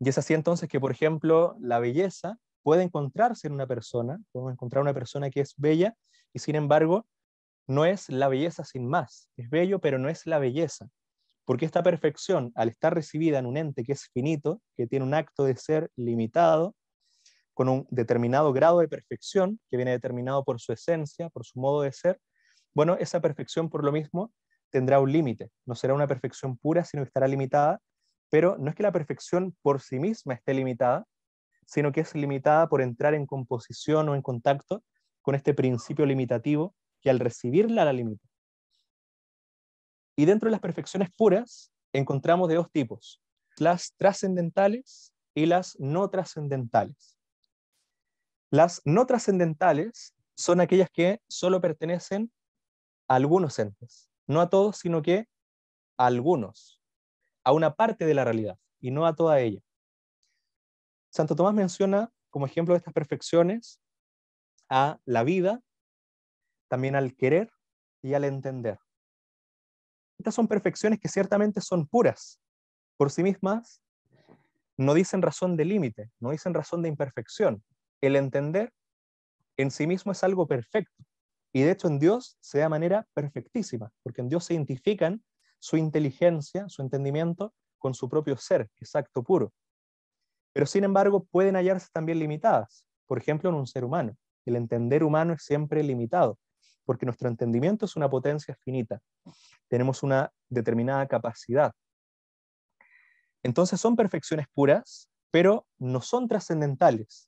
Y es así entonces que, por ejemplo, la belleza puede encontrarse en una persona, podemos encontrar una persona que es bella y sin embargo no es la belleza sin más, es bello pero no es la belleza, porque esta perfección, al estar recibida en un ente que es finito, que tiene un acto de ser limitado, con un determinado grado de perfección que viene determinado por su esencia, por su modo de ser, bueno, esa perfección por lo mismo tendrá un límite. No será una perfección pura, sino que estará limitada, pero no es que la perfección por sí misma esté limitada, sino que es limitada por entrar en composición o en contacto con este principio limitativo que al recibirla la limita. Y dentro de las perfecciones puras encontramos de dos tipos, las trascendentales y las no trascendentales. Las no trascendentales son aquellas que solo pertenecen a algunos entes, no a todos, sino que a algunos, a una parte de la realidad y no a toda ella. Santo Tomás menciona como ejemplo de estas perfecciones a la vida, también al querer y al entender. Estas son perfecciones que ciertamente son puras por sí mismas, no dicen razón de límite, no dicen razón de imperfección, el entender en sí mismo es algo perfecto. Y de hecho en Dios se da manera perfectísima, porque en Dios se identifican su inteligencia, su entendimiento con su propio ser, exacto puro. Pero sin embargo pueden hallarse también limitadas, por ejemplo en un ser humano. El entender humano es siempre limitado, porque nuestro entendimiento es una potencia finita. Tenemos una determinada capacidad. Entonces son perfecciones puras, pero no son trascendentales,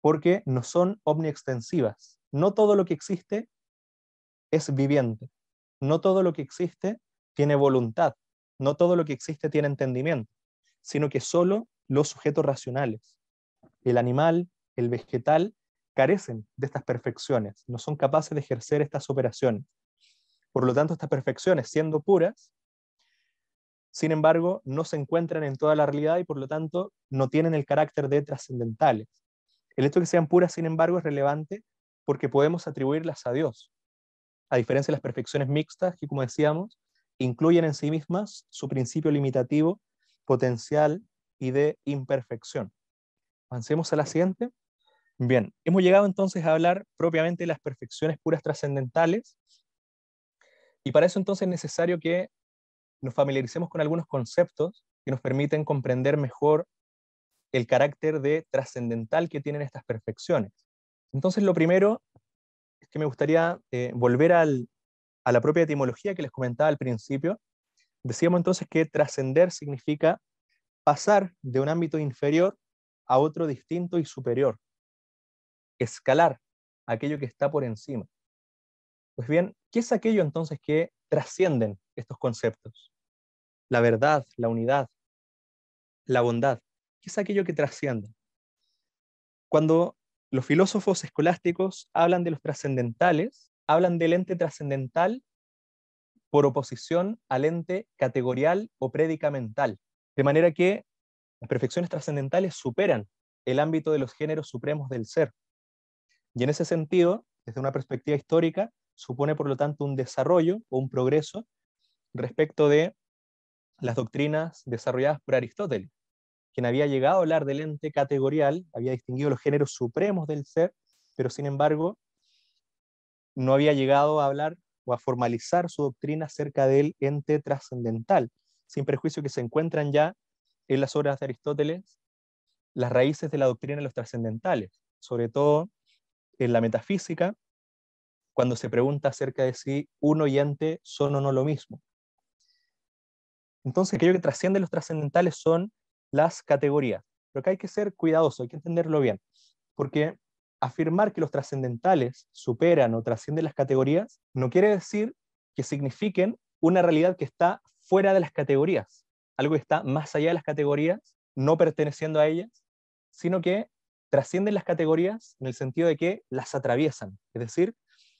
porque no son omniextensivas. No todo lo que existe es viviente. No todo lo que existe tiene voluntad. No todo lo que existe tiene entendimiento, sino que solo los sujetos racionales, el animal, el vegetal, carecen de estas perfecciones, no son capaces de ejercer estas operaciones. Por lo tanto, estas perfecciones, siendo puras, sin embargo, no se encuentran en toda la realidad y por lo tanto no tienen el carácter de trascendentales, el hecho de que sean puras, sin embargo, es relevante porque podemos atribuirlas a Dios, a diferencia de las perfecciones mixtas que, como decíamos, incluyen en sí mismas su principio limitativo, potencial y de imperfección. Avancemos a la siguiente. Bien, hemos llegado entonces a hablar propiamente de las perfecciones puras trascendentales y para eso entonces es necesario que nos familiaricemos con algunos conceptos que nos permiten comprender mejor el carácter de trascendental que tienen estas perfecciones. Entonces, lo primero es que me gustaría eh, volver a la propia etimología que les comentaba al principio. Decíamos entonces que trascender significa pasar de un ámbito inferior a otro distinto y superior, escalar aquello que está por encima. Pues bien, ¿qué es aquello entonces que trascienden estos conceptos? La verdad, la unidad, la bondad. ¿Qué es aquello que trasciende. Cuando los filósofos escolásticos hablan de los trascendentales, hablan del ente trascendental por oposición al ente categorial o predicamental, de manera que las perfecciones trascendentales superan el ámbito de los géneros supremos del ser. Y en ese sentido, desde una perspectiva histórica, supone por lo tanto un desarrollo o un progreso respecto de las doctrinas desarrolladas por Aristóteles, quien había llegado a hablar del ente categorial, había distinguido los géneros supremos del ser, pero sin embargo no había llegado a hablar o a formalizar su doctrina acerca del ente trascendental, sin prejuicio que se encuentran ya en las obras de Aristóteles las raíces de la doctrina de los trascendentales, sobre todo en la metafísica, cuando se pregunta acerca de si uno y ente son o no lo mismo. Entonces, aquello que trasciende los trascendentales son las categorías. Pero que hay que ser cuidadoso, hay que entenderlo bien, porque afirmar que los trascendentales superan o trascienden las categorías no quiere decir que signifiquen una realidad que está fuera de las categorías, algo que está más allá de las categorías, no perteneciendo a ellas, sino que trascienden las categorías en el sentido de que las atraviesan. Es decir,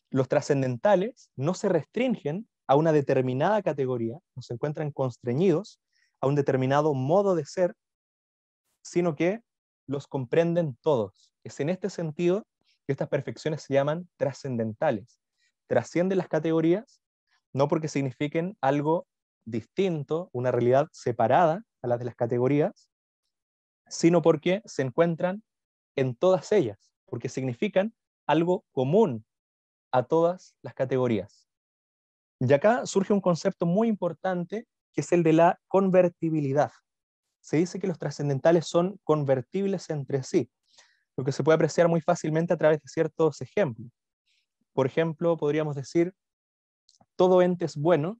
los trascendentales no se restringen a una determinada categoría, no se encuentran constreñidos a un determinado modo de ser, sino que los comprenden todos. Es en este sentido que estas perfecciones se llaman trascendentales. Trascienden las categorías, no porque signifiquen algo distinto, una realidad separada a las de las categorías, sino porque se encuentran en todas ellas, porque significan algo común a todas las categorías. Y acá surge un concepto muy importante que es el de la convertibilidad. Se dice que los trascendentales son convertibles entre sí, lo que se puede apreciar muy fácilmente a través de ciertos ejemplos. Por ejemplo, podríamos decir, todo ente es bueno,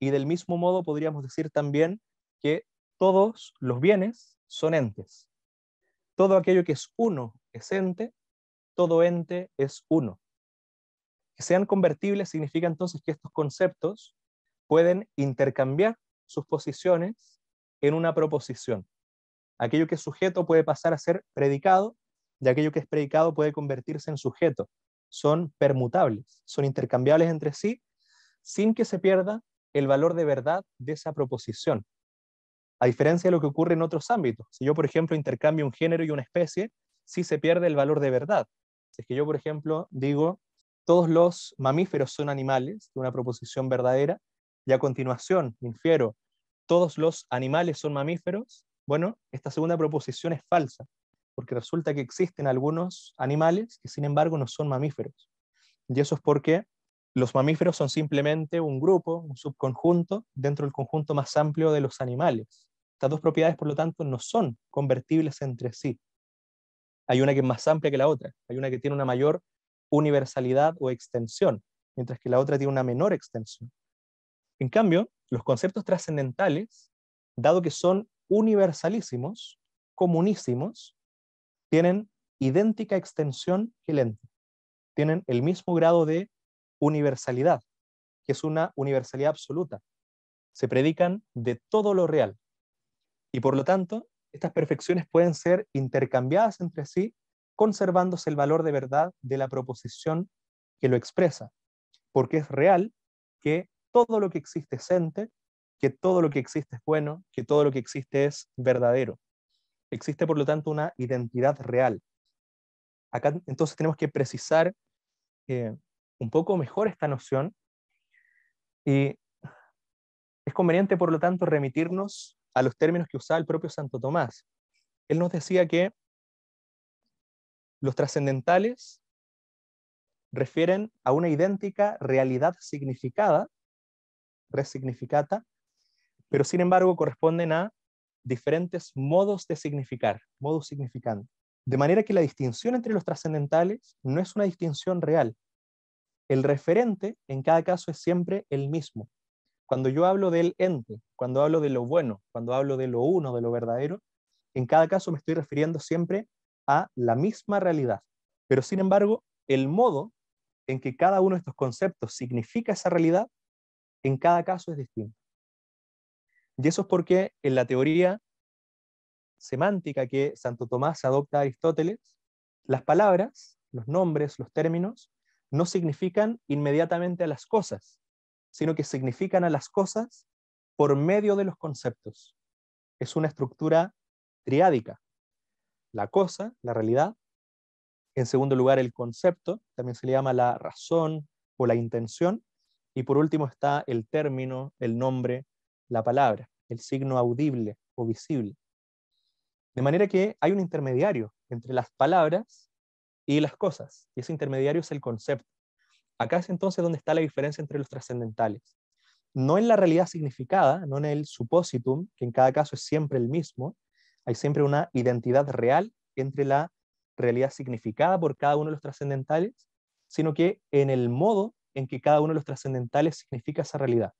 y del mismo modo podríamos decir también que todos los bienes son entes. Todo aquello que es uno es ente, todo ente es uno. Que sean convertibles significa entonces que estos conceptos pueden intercambiar sus posiciones en una proposición. Aquello que es sujeto puede pasar a ser predicado y aquello que es predicado puede convertirse en sujeto. Son permutables, son intercambiables entre sí sin que se pierda el valor de verdad de esa proposición. A diferencia de lo que ocurre en otros ámbitos. Si yo, por ejemplo, intercambio un género y una especie, sí se pierde el valor de verdad. Si es que yo, por ejemplo, digo, todos los mamíferos son animales, una proposición verdadera, y a continuación, infiero, todos los animales son mamíferos, bueno, esta segunda proposición es falsa, porque resulta que existen algunos animales que sin embargo no son mamíferos. Y eso es porque los mamíferos son simplemente un grupo, un subconjunto dentro del conjunto más amplio de los animales. Estas dos propiedades, por lo tanto, no son convertibles entre sí. Hay una que es más amplia que la otra, hay una que tiene una mayor universalidad o extensión, mientras que la otra tiene una menor extensión. En cambio, los conceptos trascendentales, dado que son universalísimos, comunísimos, tienen idéntica extensión que el ente, tienen el mismo grado de universalidad, que es una universalidad absoluta. Se predican de todo lo real. Y por lo tanto, estas perfecciones pueden ser intercambiadas entre sí, conservándose el valor de verdad de la proposición que lo expresa, porque es real que todo lo que existe es ente, que todo lo que existe es bueno, que todo lo que existe es verdadero. Existe, por lo tanto, una identidad real. Acá entonces tenemos que precisar eh, un poco mejor esta noción y es conveniente, por lo tanto, remitirnos a los términos que usaba el propio Santo Tomás. Él nos decía que los trascendentales refieren a una idéntica realidad significada resignificata, pero sin embargo corresponden a diferentes modos de significar, modos significantes. De manera que la distinción entre los trascendentales no es una distinción real. El referente en cada caso es siempre el mismo. Cuando yo hablo del ente, cuando hablo de lo bueno, cuando hablo de lo uno, de lo verdadero, en cada caso me estoy refiriendo siempre a la misma realidad. Pero sin embargo, el modo en que cada uno de estos conceptos significa esa realidad en cada caso es distinto. Y eso es porque en la teoría semántica que Santo Tomás adopta a Aristóteles, las palabras, los nombres, los términos, no significan inmediatamente a las cosas, sino que significan a las cosas por medio de los conceptos. Es una estructura triádica. La cosa, la realidad. En segundo lugar, el concepto, también se le llama la razón o la intención. Y por último está el término, el nombre, la palabra, el signo audible o visible. De manera que hay un intermediario entre las palabras y las cosas, y ese intermediario es el concepto. Acá es entonces donde está la diferencia entre los trascendentales. No en la realidad significada, no en el supositum, que en cada caso es siempre el mismo, hay siempre una identidad real entre la realidad significada por cada uno de los trascendentales, sino que en el modo en que cada uno de los trascendentales significa esa realidad.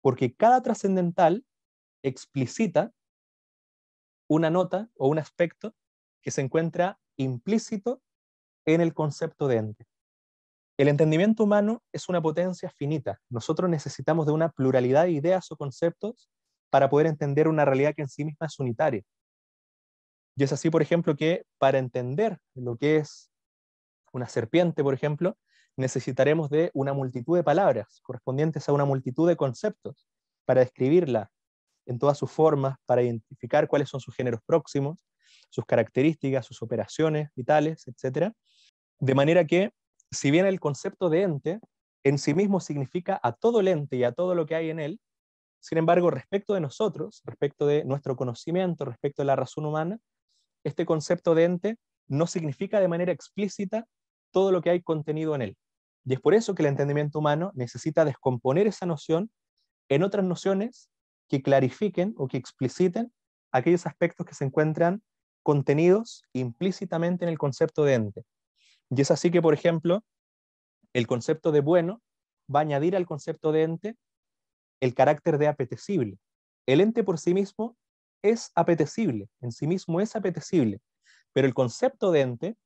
Porque cada trascendental explicita una nota o un aspecto que se encuentra implícito en el concepto de ente. El entendimiento humano es una potencia finita. Nosotros necesitamos de una pluralidad de ideas o conceptos para poder entender una realidad que en sí misma es unitaria. Y es así, por ejemplo, que para entender lo que es una serpiente, por ejemplo, necesitaremos de una multitud de palabras correspondientes a una multitud de conceptos para describirla en todas sus formas, para identificar cuáles son sus géneros próximos, sus características, sus operaciones vitales, etc. De manera que, si bien el concepto de ente en sí mismo significa a todo el ente y a todo lo que hay en él, sin embargo, respecto de nosotros, respecto de nuestro conocimiento, respecto de la razón humana, este concepto de ente no significa de manera explícita todo lo que hay contenido en él. Y es por eso que el entendimiento humano necesita descomponer esa noción en otras nociones que clarifiquen o que expliciten aquellos aspectos que se encuentran contenidos implícitamente en el concepto de ente. Y es así que, por ejemplo, el concepto de bueno va a añadir al concepto de ente el carácter de apetecible. El ente por sí mismo es apetecible, en sí mismo es apetecible, pero el concepto de ente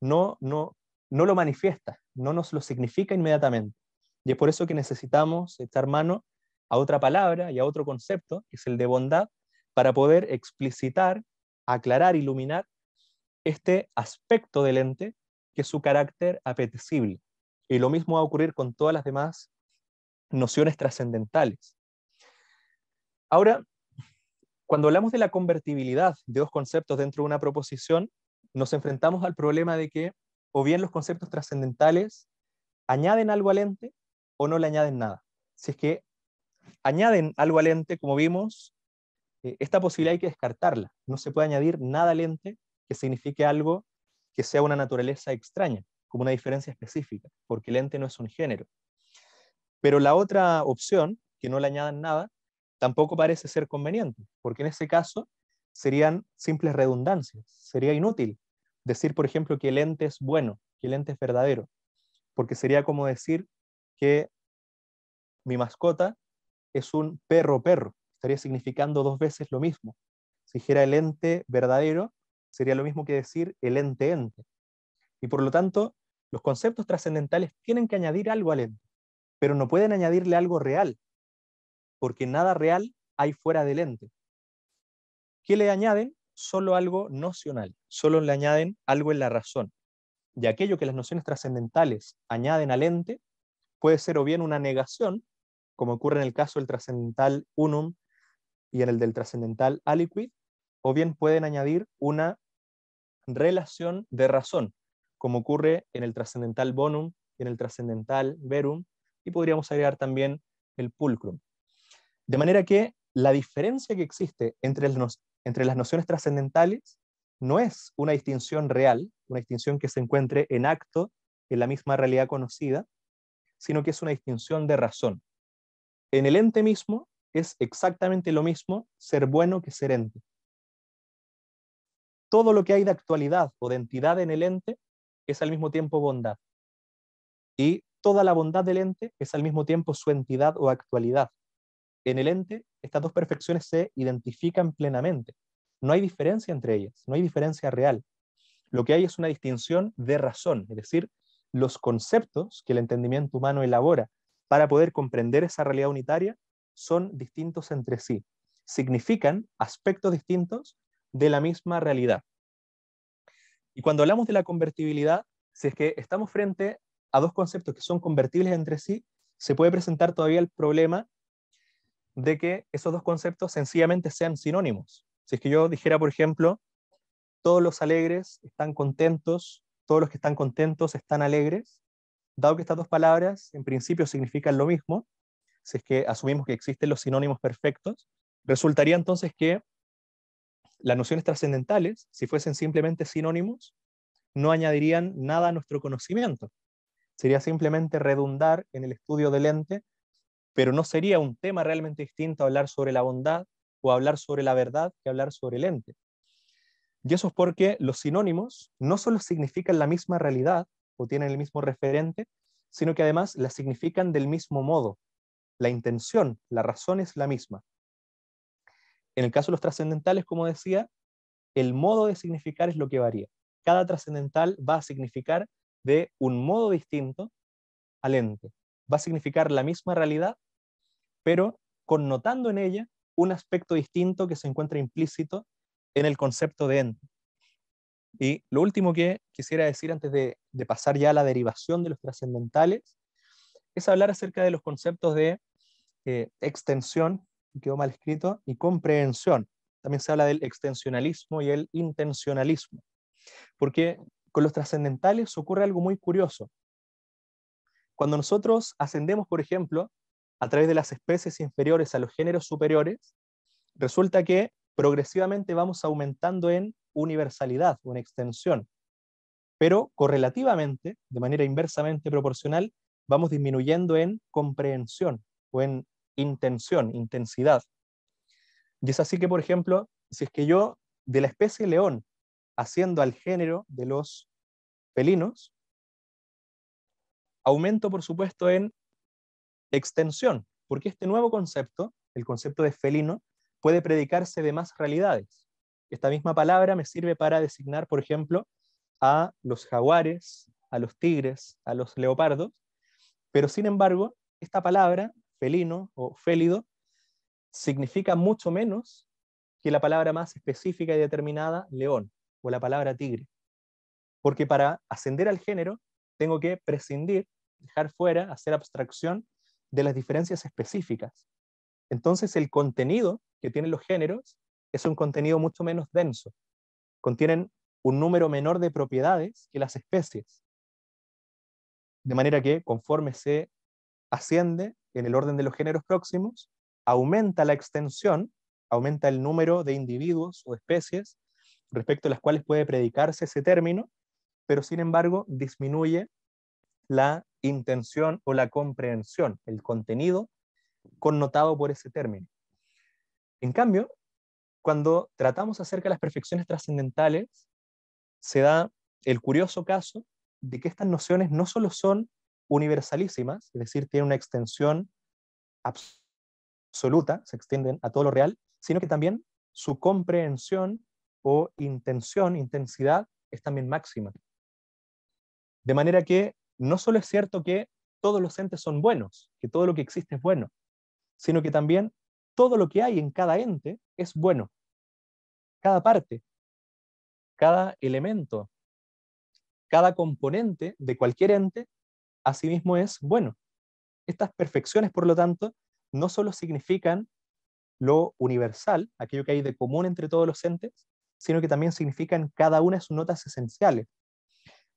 no, no lo manifiesta, no nos lo significa inmediatamente. Y es por eso que necesitamos echar mano a otra palabra y a otro concepto, que es el de bondad, para poder explicitar, aclarar, iluminar este aspecto del ente, que es su carácter apetecible. Y lo mismo va a ocurrir con todas las demás nociones trascendentales. Ahora, cuando hablamos de la convertibilidad de dos conceptos dentro de una proposición, nos enfrentamos al problema de que o bien los conceptos trascendentales añaden algo al ente o no le añaden nada. Si es que añaden algo al ente, como vimos, eh, esta posibilidad hay que descartarla. No se puede añadir nada al ente que signifique algo que sea una naturaleza extraña, como una diferencia específica, porque el ente no es un género. Pero la otra opción, que no le añadan nada, tampoco parece ser conveniente, porque en ese caso serían simples redundancias, sería inútil decir, por ejemplo, que el ente es bueno, que el ente es verdadero, porque sería como decir que mi mascota es un perro perro, estaría significando dos veces lo mismo. Si dijera el ente verdadero, sería lo mismo que decir el ente ente. Y por lo tanto, los conceptos trascendentales tienen que añadir algo al ente, pero no pueden añadirle algo real, porque nada real hay fuera del ente. ¿Qué le añaden? solo algo nocional, solo le añaden algo en la razón. Y aquello que las nociones trascendentales añaden al ente puede ser o bien una negación, como ocurre en el caso del trascendental unum y en el del trascendental aliquid, o bien pueden añadir una relación de razón, como ocurre en el trascendental bonum y en el trascendental verum, y podríamos agregar también el pulcrum. De manera que la diferencia que existe entre las, entre las nociones trascendentales no es una distinción real, una distinción que se encuentre en acto en la misma realidad conocida, sino que es una distinción de razón. En el ente mismo es exactamente lo mismo ser bueno que ser ente. Todo lo que hay de actualidad o de entidad en el ente es al mismo tiempo bondad. Y toda la bondad del ente es al mismo tiempo su entidad o actualidad, en el ente estas dos perfecciones se identifican plenamente. No hay diferencia entre ellas, no hay diferencia real. Lo que hay es una distinción de razón, es decir, los conceptos que el entendimiento humano elabora para poder comprender esa realidad unitaria son distintos entre sí. Significan aspectos distintos de la misma realidad. Y cuando hablamos de la convertibilidad, si es que estamos frente a dos conceptos que son convertibles entre sí, se puede presentar todavía el problema de que esos dos conceptos sencillamente sean sinónimos. Si es que yo dijera, por ejemplo, todos los alegres están contentos, todos los que están contentos están alegres, dado que estas dos palabras en principio significan lo mismo, si es que asumimos que existen los sinónimos perfectos, resultaría entonces que las nociones trascendentales, si fuesen simplemente sinónimos, no añadirían nada a nuestro conocimiento. Sería simplemente redundar en el estudio del ente pero no sería un tema realmente distinto hablar sobre la bondad o hablar sobre la verdad que hablar sobre el ente. Y eso es porque los sinónimos no solo significan la misma realidad o tienen el mismo referente, sino que además la significan del mismo modo. La intención, la razón es la misma. En el caso de los trascendentales, como decía, el modo de significar es lo que varía. Cada trascendental va a significar de un modo distinto al ente. Va a significar la misma realidad, pero connotando en ella un aspecto distinto que se encuentra implícito en el concepto de ente. Y lo último que quisiera decir antes de, pasar ya a la derivación de los trascendentales es hablar acerca de los conceptos de eh, extensión, quedó mal escrito, y comprensión. También se habla del extensionalismo y el intencionalismo. Porque con los trascendentales ocurre algo muy curioso. Cuando nosotros ascendemos, por ejemplo, a través de las especies inferiores a los géneros superiores, resulta que progresivamente vamos aumentando en universalidad o en extensión, pero correlativamente, de manera inversamente proporcional, vamos disminuyendo en comprensión o en intención, intensidad. Y es así que, por ejemplo, si es que yo de la especie león, haciendo al género de los felinos, aumento, por supuesto, en extensión, porque este nuevo concepto, el concepto de felino, puede predicarse de más realidades. Esta misma palabra me sirve para designar, por ejemplo, a los jaguares, a los tigres, a los leopardos, pero sin embargo, esta palabra, felino o félido, significa mucho menos que la palabra más específica y determinada, león, o la palabra tigre. Porque para ascender al género, tengo que prescindir, dejar fuera, hacer abstracción de las diferencias específicas. Entonces el contenido que tienen los géneros es un contenido mucho menos denso. Contienen un número menor de propiedades que las especies. De manera que conforme se asciende en el orden de los géneros próximos, aumenta la extensión, aumenta el número de individuos o especies respecto a las cuales puede predicarse ese término, pero sin embargo disminuye la intención o la comprensión, el contenido connotado por ese término. En cambio, cuando tratamos acerca de las perfecciones trascendentales, se da el curioso caso de que estas nociones no solo son universalísimas, es decir, tienen una extensión absoluta, se extienden a todo lo real, sino que también su comprensión o intención, intensidad, es también máxima. De manera que no solo es cierto que todos los entes son buenos, que todo lo que existe es bueno, sino que también todo lo que hay en cada ente es bueno. Cada parte, cada elemento, cada componente de cualquier ente asimismo es bueno. Estas perfecciones, por lo tanto, no solo significan lo universal, aquello que hay de común entre todos los entes, sino que también significan cada una de sus notas esenciales,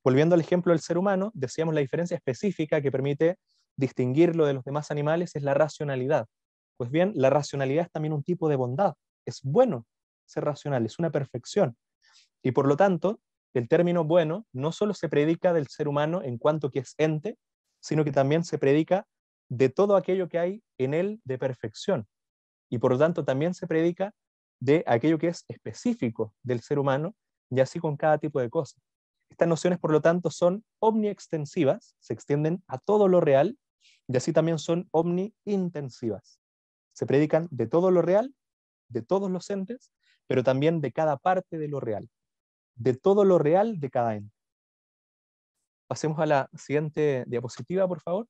Volviendo al ejemplo del ser humano, decíamos la diferencia específica que permite distinguirlo de los demás animales es la racionalidad. Pues bien, la racionalidad es también un tipo de bondad. Es bueno ser racional, es una perfección. Y por lo tanto, el término bueno no solo se predica del ser humano en cuanto que es ente, sino que también se predica de todo aquello que hay en él de perfección. Y por lo tanto también se predica de aquello que es específico del ser humano y así con cada tipo de cosas. Estas nociones, por lo tanto, son omniextensivas, se extienden a todo lo real, y así también son omniintensivas. Se predican de todo lo real, de todos los entes, pero también de cada parte de lo real, de todo lo real de cada ente. Pasemos a la siguiente diapositiva, por favor.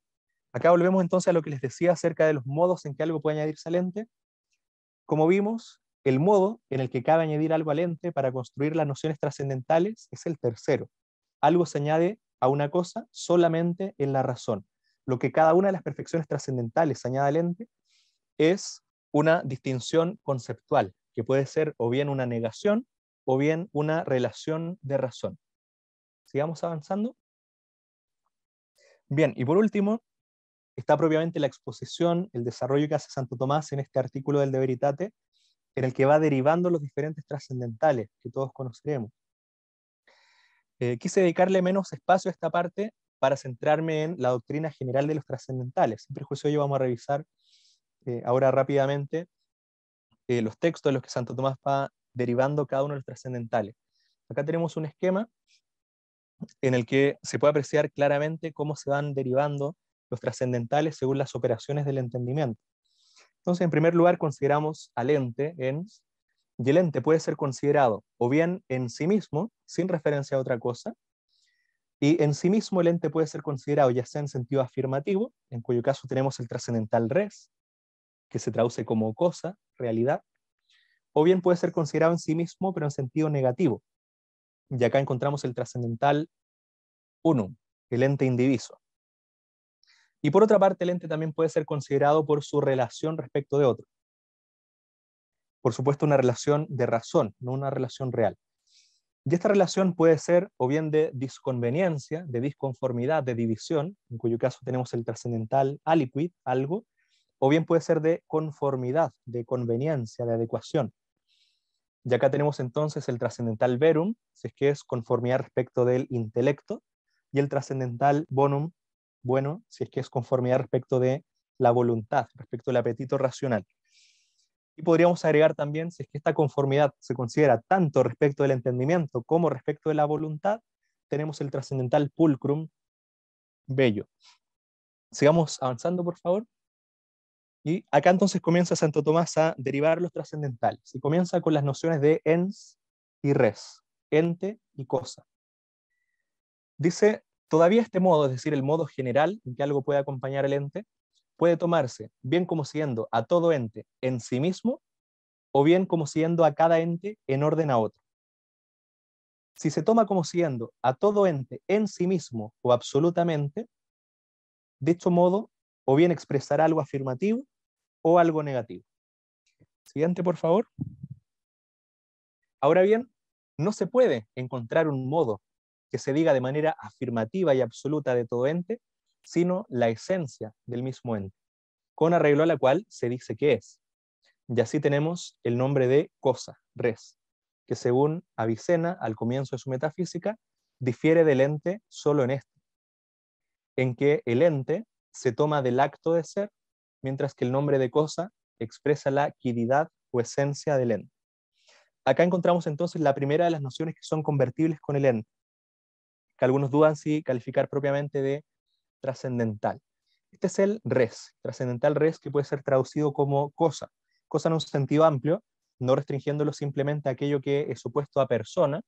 Acá volvemos entonces a lo que les decía acerca de los modos en que algo puede añadir al ente. Como vimos, el modo en el que cabe añadir algo al ente para construir las nociones trascendentales es el tercero. Algo se añade a una cosa solamente en la razón. Lo que cada una de las perfecciones trascendentales añade al ente es una distinción conceptual, que puede ser o bien una negación o bien una relación de razón. Sigamos avanzando. Bien, y por último, está propiamente la exposición, el desarrollo que hace Santo Tomás en este artículo del De Veritate, en el que va derivando los diferentes trascendentales que todos conoceremos. Eh, quise dedicarle menos espacio a esta parte para centrarme en la doctrina general de los trascendentales. Sin prejuicio, yo vamos a revisar eh, ahora rápidamente eh, los textos de los que Santo Tomás va derivando cada uno de los trascendentales. Acá tenemos un esquema en el que se puede apreciar claramente cómo se van derivando los trascendentales según las operaciones del entendimiento. Entonces, en primer lugar, consideramos al ente en, y el ente puede ser considerado o bien en sí mismo, sin referencia a otra cosa, y en sí mismo el ente puede ser considerado ya sea en sentido afirmativo, en cuyo caso tenemos el trascendental res, que se traduce como cosa, realidad, o bien puede ser considerado en sí mismo, pero en sentido negativo. Y acá encontramos el trascendental unum, el ente indiviso, y por otra parte, el ente también puede ser considerado por su relación respecto de otro. Por supuesto, una relación de razón, no una relación real. Y esta relación puede ser o bien de disconveniencia, de disconformidad, de división, en cuyo caso tenemos el trascendental aliquid, algo, o bien puede ser de conformidad, de conveniencia, de adecuación. Y acá tenemos entonces el trascendental verum, si es que es conformidad respecto del intelecto, y el trascendental bonum, bueno si es que es conformidad respecto de la voluntad, respecto del apetito racional. Y podríamos agregar también si es que esta conformidad se considera tanto respecto del entendimiento como respecto de la voluntad, tenemos el trascendental pulcrum bello. Sigamos avanzando, por favor. Y acá entonces comienza Santo Tomás a derivar los trascendentales y comienza con las nociones de ens y res, ente y cosa. Dice Todavía este modo, es decir, el modo general en que algo puede acompañar al ente, puede tomarse bien como siendo a todo ente en sí mismo o bien como siendo a cada ente en orden a otro. Si se toma como siendo a todo ente en sí mismo o absolutamente, de hecho modo o bien expresar algo afirmativo o algo negativo. Siguiente, por favor. Ahora bien, no se puede encontrar un modo que se diga de manera afirmativa y absoluta de todo ente, sino la esencia del mismo ente, con arreglo a la cual se dice que es. Y así tenemos el nombre de cosa, res, que según Avicena, al comienzo de su metafísica, difiere del ente solo en esto, en que el ente se toma del acto de ser, mientras que el nombre de cosa expresa la quididad o esencia del ente. Acá encontramos entonces la primera de las nociones que son convertibles con el ente, que algunos dudan si calificar propiamente de trascendental. Este es el res, trascendental res que puede ser traducido como cosa, cosa en un sentido amplio, no restringiéndolo simplemente a aquello que es opuesto a persona.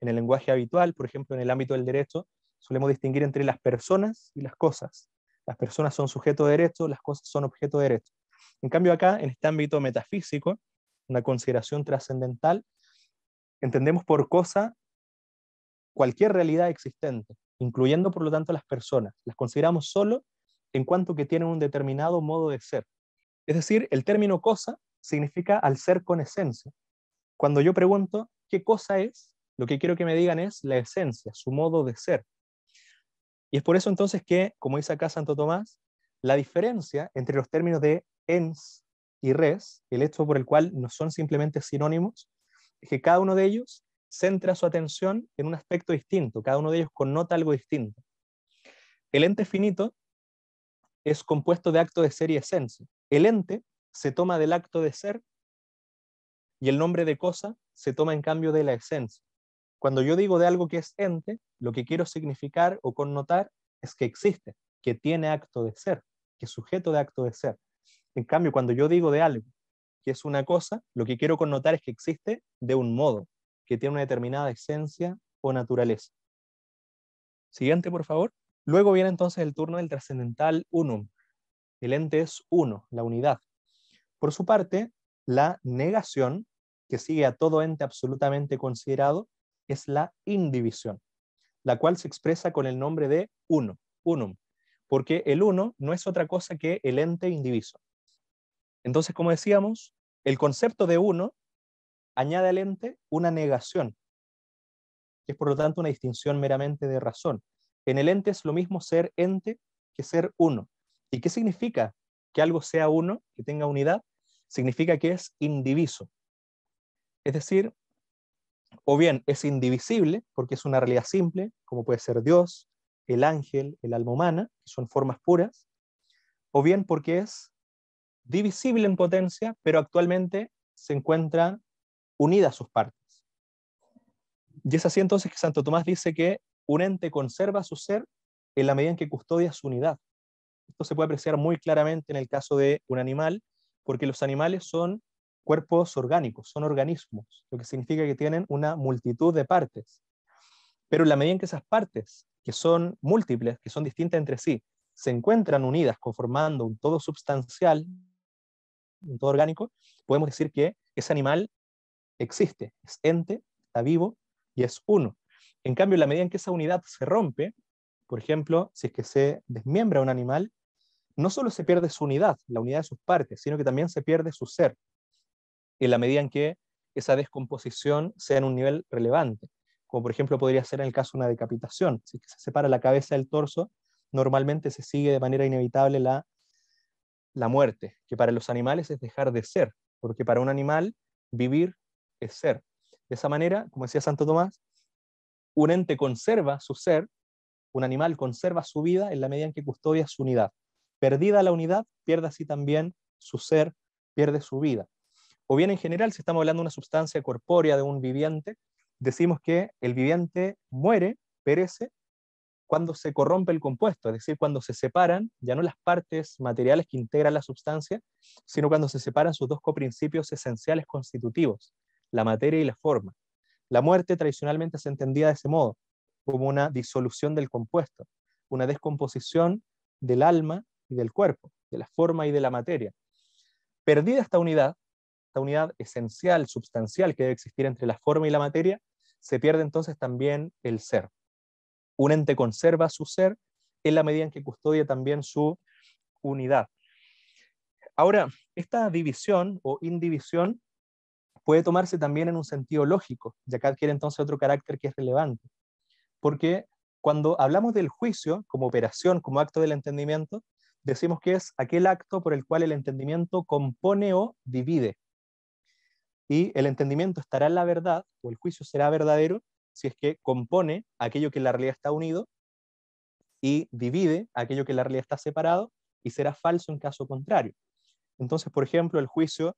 En el lenguaje habitual, por ejemplo, en el ámbito del derecho, solemos distinguir entre las personas y las cosas. Las personas son sujeto de derecho, las cosas son objeto de derecho. En cambio, acá, en este ámbito metafísico, una consideración trascendental, entendemos por cosa cualquier realidad existente, incluyendo por lo tanto las personas. Las consideramos solo en cuanto que tienen un determinado modo de ser. Es decir, el término cosa significa al ser con esencia. Cuando yo pregunto qué cosa es, lo que quiero que me digan es la esencia, su modo de ser. Y es por eso entonces que, como dice acá Santo Tomás, la diferencia entre los términos de ens y res, el hecho por el cual no son simplemente sinónimos, es que cada uno de ellos centra su atención en un aspecto distinto, cada uno de ellos connota algo distinto. El ente finito es compuesto de acto de ser y esencia. El ente se toma del acto de ser y el nombre de cosa se toma en cambio de la esencia. Cuando yo digo de algo que es ente, lo que quiero significar o connotar es que existe, que tiene acto de ser, que es sujeto de acto de ser. En cambio, cuando yo digo de algo que es una cosa, lo que quiero connotar es que existe de un modo, tiene una determinada esencia o naturaleza. Siguiente, por favor. Luego viene entonces el turno del trascendental unum. El ente es uno, la unidad. Por su parte, la negación, que sigue a todo ente absolutamente considerado, es la indivisión, la cual se expresa con el nombre de uno, unum, porque el uno no es otra cosa que el ente indiviso. Entonces, como decíamos, el concepto de uno añade al ente una negación, que es por lo tanto una distinción meramente de razón. En el ente es lo mismo ser ente que ser uno. ¿Y qué significa que algo sea uno, que tenga unidad? Significa que es indiviso. Es decir, o bien es indivisible, porque es una realidad simple, como puede ser Dios, el ángel, el alma humana, que son formas puras, o bien porque es divisible en potencia, pero actualmente se encuentra unidas sus partes. Y es así entonces que Santo Tomás dice que un ente conserva su ser en la medida en que custodia su unidad. Esto se puede apreciar muy claramente en el caso de un animal, porque los animales son cuerpos orgánicos, son organismos, lo que significa que tienen una multitud de partes. Pero en la medida en que esas partes, que son múltiples, que son distintas entre sí, se encuentran unidas conformando un todo substancial, un todo orgánico, podemos decir que ese animal existe, es ente, está vivo y es uno. En cambio, en la medida en que esa unidad se rompe, por ejemplo, si es que se desmiembra un animal, no solo se pierde su unidad, la unidad de sus partes, sino que también se pierde su ser, en la medida en que esa descomposición sea en un nivel relevante, como por ejemplo podría ser en el caso de una decapitación, si que se separa la cabeza del torso, normalmente se sigue de manera inevitable la, la muerte, que para los animales es dejar de ser, porque para un animal vivir es ser. De esa manera, como decía Santo Tomás, un ente conserva su ser, un animal conserva su vida en la medida en que custodia su unidad. Perdida la unidad, pierde así también su ser, pierde su vida. O bien en general, si estamos hablando de una sustancia corpórea de un viviente, decimos que el viviente muere, perece, cuando se corrompe el compuesto, es decir, cuando se separan ya no las partes materiales que integran la sustancia, sino cuando se separan sus dos coprincipios esenciales constitutivos, la materia y la forma. La muerte tradicionalmente se entendía de ese modo, como una disolución del compuesto, una descomposición del alma y del cuerpo, de la forma y de la materia. Perdida esta unidad, esta unidad esencial, substancial que debe existir entre la forma y la materia, se pierde entonces también el ser. Un ente conserva su ser en la medida en que custodia también su unidad. Ahora, esta división o indivisión puede tomarse también en un sentido lógico, ya que adquiere entonces otro carácter que es relevante, porque cuando hablamos del juicio como operación, como acto del entendimiento, decimos que es aquel acto por el cual el entendimiento compone o divide. Y el entendimiento estará en la verdad, o el juicio será verdadero, si es que compone aquello que en la realidad está unido y divide aquello que en la realidad está separado, y será falso en caso contrario. Entonces, por ejemplo, el juicio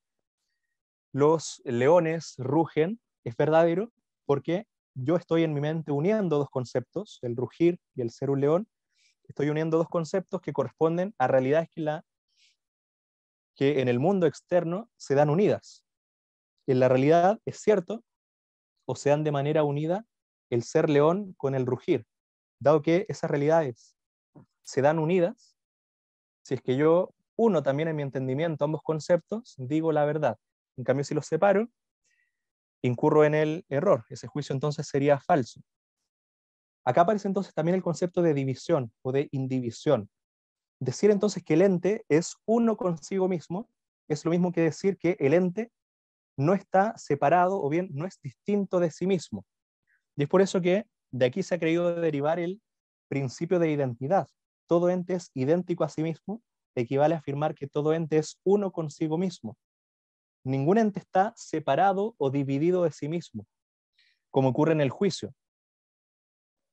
los leones rugen es verdadero porque yo estoy en mi mente uniendo dos conceptos, el rugir y el ser un león. Estoy uniendo dos conceptos que corresponden a realidades que, en el mundo externo se dan unidas. En la realidad es cierto, o se dan de manera unida el ser león con el rugir, dado que esas realidades se dan unidas, si es que yo uno también en mi entendimiento ambos conceptos, digo la verdad. En cambio, si los separo, incurro en el error. Ese juicio entonces sería falso. Acá aparece entonces también el concepto de división o de indivisión. Decir entonces que el ente es uno consigo mismo es lo mismo que decir que el ente no está separado o bien no es distinto de sí mismo. Y es por eso que de aquí se ha creído derivar el principio de identidad. Todo ente es idéntico a sí mismo, equivale a afirmar que todo ente es uno consigo mismo ningún ente está separado o dividido de sí mismo, como ocurre en el juicio.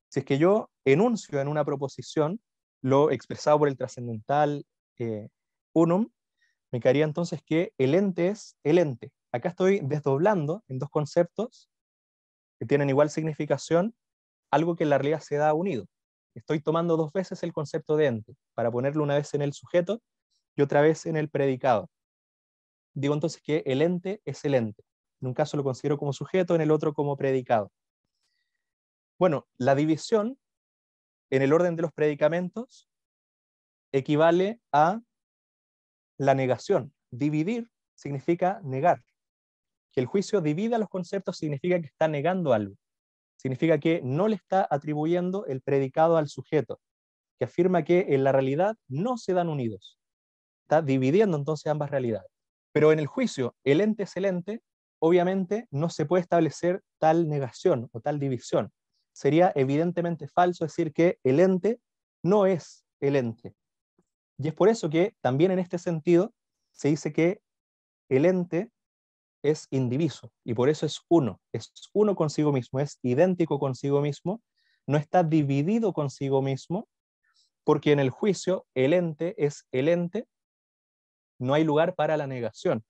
Si es que yo enuncio en una proposición lo expresado por el trascendental eh, unum, me caería entonces que el ente es el ente. Acá estoy desdoblando en dos conceptos que tienen igual significación algo que en la realidad se da unido. Estoy tomando dos veces el concepto de ente para ponerlo una vez en el sujeto y otra vez en el predicado digo entonces que el ente es el ente. En un caso lo considero como sujeto, en el otro como predicado. Bueno, la división en el orden de los predicamentos equivale a la negación. Dividir significa negar. Que el juicio divida los conceptos significa que está negando algo. Significa que no le está atribuyendo el predicado al sujeto, que afirma que en la realidad no se dan unidos. Está dividiendo entonces ambas realidades. Pero en el juicio, el ente es el ente, obviamente no se puede establecer tal negación o tal división. Sería evidentemente falso decir que el ente no es el ente. Y es por eso que también en este sentido se dice que el ente es indiviso y por eso es uno, es uno consigo mismo, es idéntico consigo mismo, no está dividido consigo mismo, porque en el juicio el ente es el ente no hay lugar para la negación.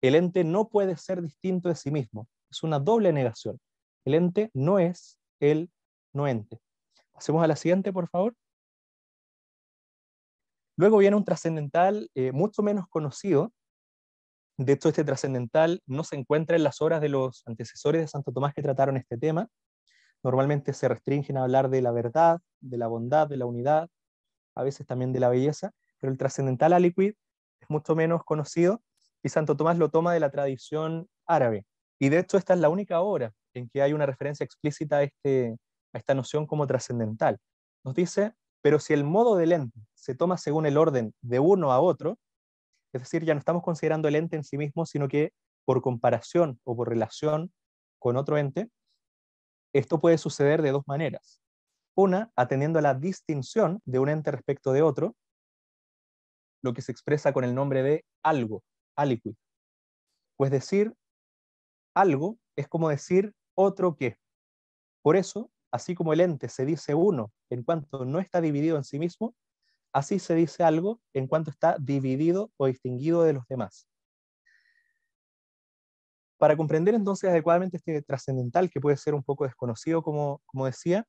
El ente no puede ser distinto de sí mismo. Es una doble negación. El ente no es el no ente. Pasemos a la siguiente, por favor. Luego viene un trascendental eh, mucho menos conocido. De hecho, este trascendental no se encuentra en las obras de los antecesores de Santo Tomás que trataron este tema. Normalmente se restringen a hablar de la verdad, de la bondad, de la unidad, a veces también de la belleza, pero el trascendental aliquid mucho menos conocido, y Santo Tomás lo toma de la tradición árabe. Y de hecho esta es la única obra en que hay una referencia explícita a, este, a esta noción como trascendental. Nos dice, pero si el modo del ente se toma según el orden de uno a otro, es decir, ya no estamos considerando el ente en sí mismo, sino que por comparación o por relación con otro ente, esto puede suceder de dos maneras. Una, atendiendo a la distinción de un ente respecto de otro, lo que se expresa con el nombre de algo, aliquid. Pues decir algo es como decir otro que. Por eso, así como el ente se dice uno en cuanto no está dividido en sí mismo, así se dice algo en cuanto está dividido o distinguido de los demás. Para comprender entonces adecuadamente este trascendental, que puede ser un poco desconocido, como, decía,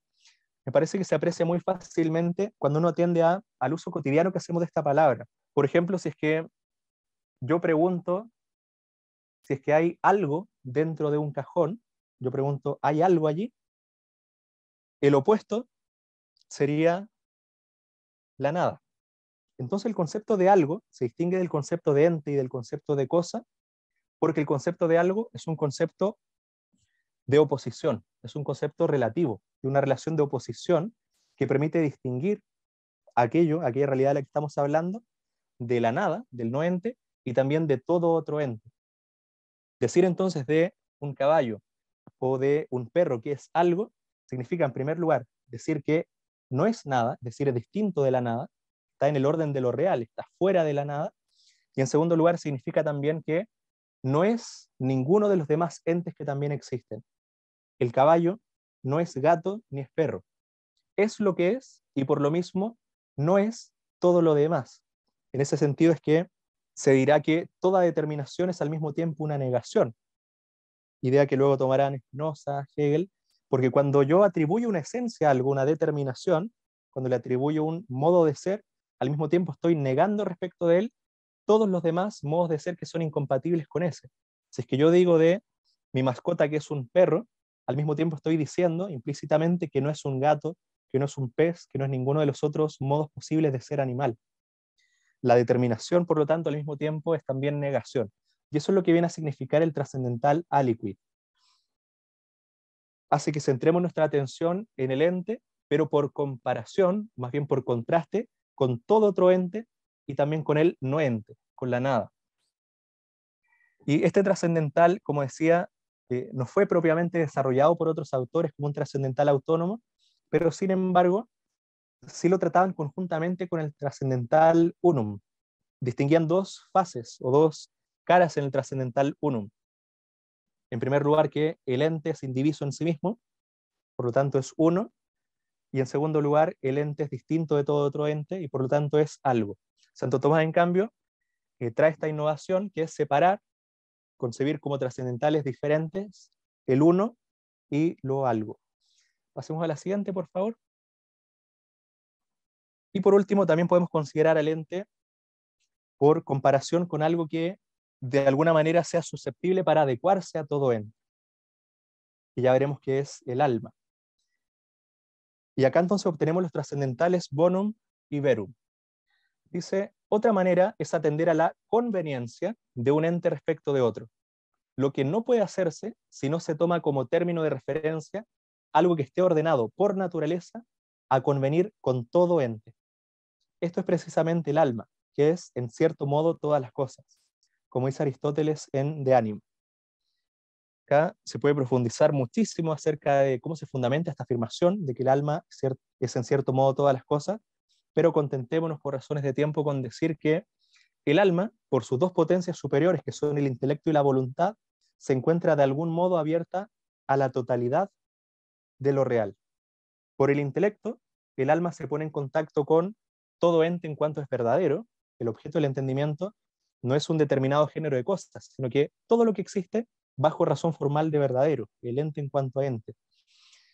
me parece que se aprecia muy fácilmente cuando uno atiende al uso cotidiano que hacemos de esta palabra, por ejemplo, si es que yo pregunto, si es que hay algo dentro de un cajón, yo pregunto, ¿hay algo allí? El opuesto sería la nada. Entonces el concepto de algo se distingue del concepto de ente y del concepto de cosa, porque el concepto de algo es un concepto de oposición, es un concepto relativo, de una relación de oposición que permite distinguir aquello, aquella realidad de la que estamos hablando, de la nada, del no ente, y también de todo otro ente. Decir entonces de un caballo o de un perro que es algo, significa en primer lugar decir que no es nada, es decir, es distinto de la nada, está en el orden de lo real, está fuera de la nada, y en segundo lugar significa también que no es ninguno de los demás entes que también existen. El caballo no es gato ni es perro, es lo que es y por lo mismo no es todo lo demás en ese sentido es que se dirá que toda determinación es al mismo tiempo una negación. Idea que luego tomarán Spinoza, Hegel, porque cuando yo atribuyo una esencia a alguna determinación, cuando le atribuyo un modo de ser, al mismo tiempo estoy negando respecto de él todos los demás modos de ser que son incompatibles con ese. Si es que yo digo de mi mascota que es un perro, al mismo tiempo estoy diciendo implícitamente que no es un gato, que no es un pez, que no es ninguno de los otros modos posibles de ser animal. La determinación, por lo tanto, al mismo tiempo es también negación. Y eso es lo que viene a significar el trascendental aliquid. Hace que centremos nuestra atención en el ente, pero por comparación, más bien por contraste, con todo otro ente y también con el no ente, con la nada. Y este trascendental, como decía, eh, no fue propiamente desarrollado por otros autores como un trascendental autónomo, pero sin embargo sí lo trataban conjuntamente con el trascendental unum. Distinguían dos fases o dos caras en el trascendental unum. En primer lugar, que el ente es indiviso en sí mismo, por lo tanto es uno, y en segundo lugar, el ente es distinto de todo otro ente y por lo tanto es algo. Santo Tomás, en cambio, eh, trae esta innovación que es separar, concebir como trascendentales diferentes el uno y lo algo. Pasemos a la siguiente, por favor. Y por último, también podemos considerar al ente por comparación con algo que de alguna manera sea susceptible para adecuarse a todo ente, Y ya veremos qué es el alma. Y acá entonces obtenemos los trascendentales bonum y verum. Dice, otra manera es atender a la conveniencia de un ente respecto de otro, lo que no puede hacerse si no se toma como término de referencia algo que esté ordenado por naturaleza a convenir con todo ente. Esto es precisamente el alma, que es, en cierto modo, todas las cosas, como dice Aristóteles en De Ánimo. Acá se puede profundizar muchísimo acerca de cómo se fundamenta esta afirmación de que el alma es, en cierto modo, todas las cosas, pero contentémonos por razones de tiempo con decir que el alma, por sus dos potencias superiores, que son el intelecto y la voluntad, se encuentra de algún modo abierta a la totalidad de lo real. Por el intelecto, el alma se pone en contacto con todo ente en cuanto es verdadero, el objeto del entendimiento, no es un determinado género de cosas, sino que todo lo que existe bajo razón formal de verdadero, el ente en cuanto a ente.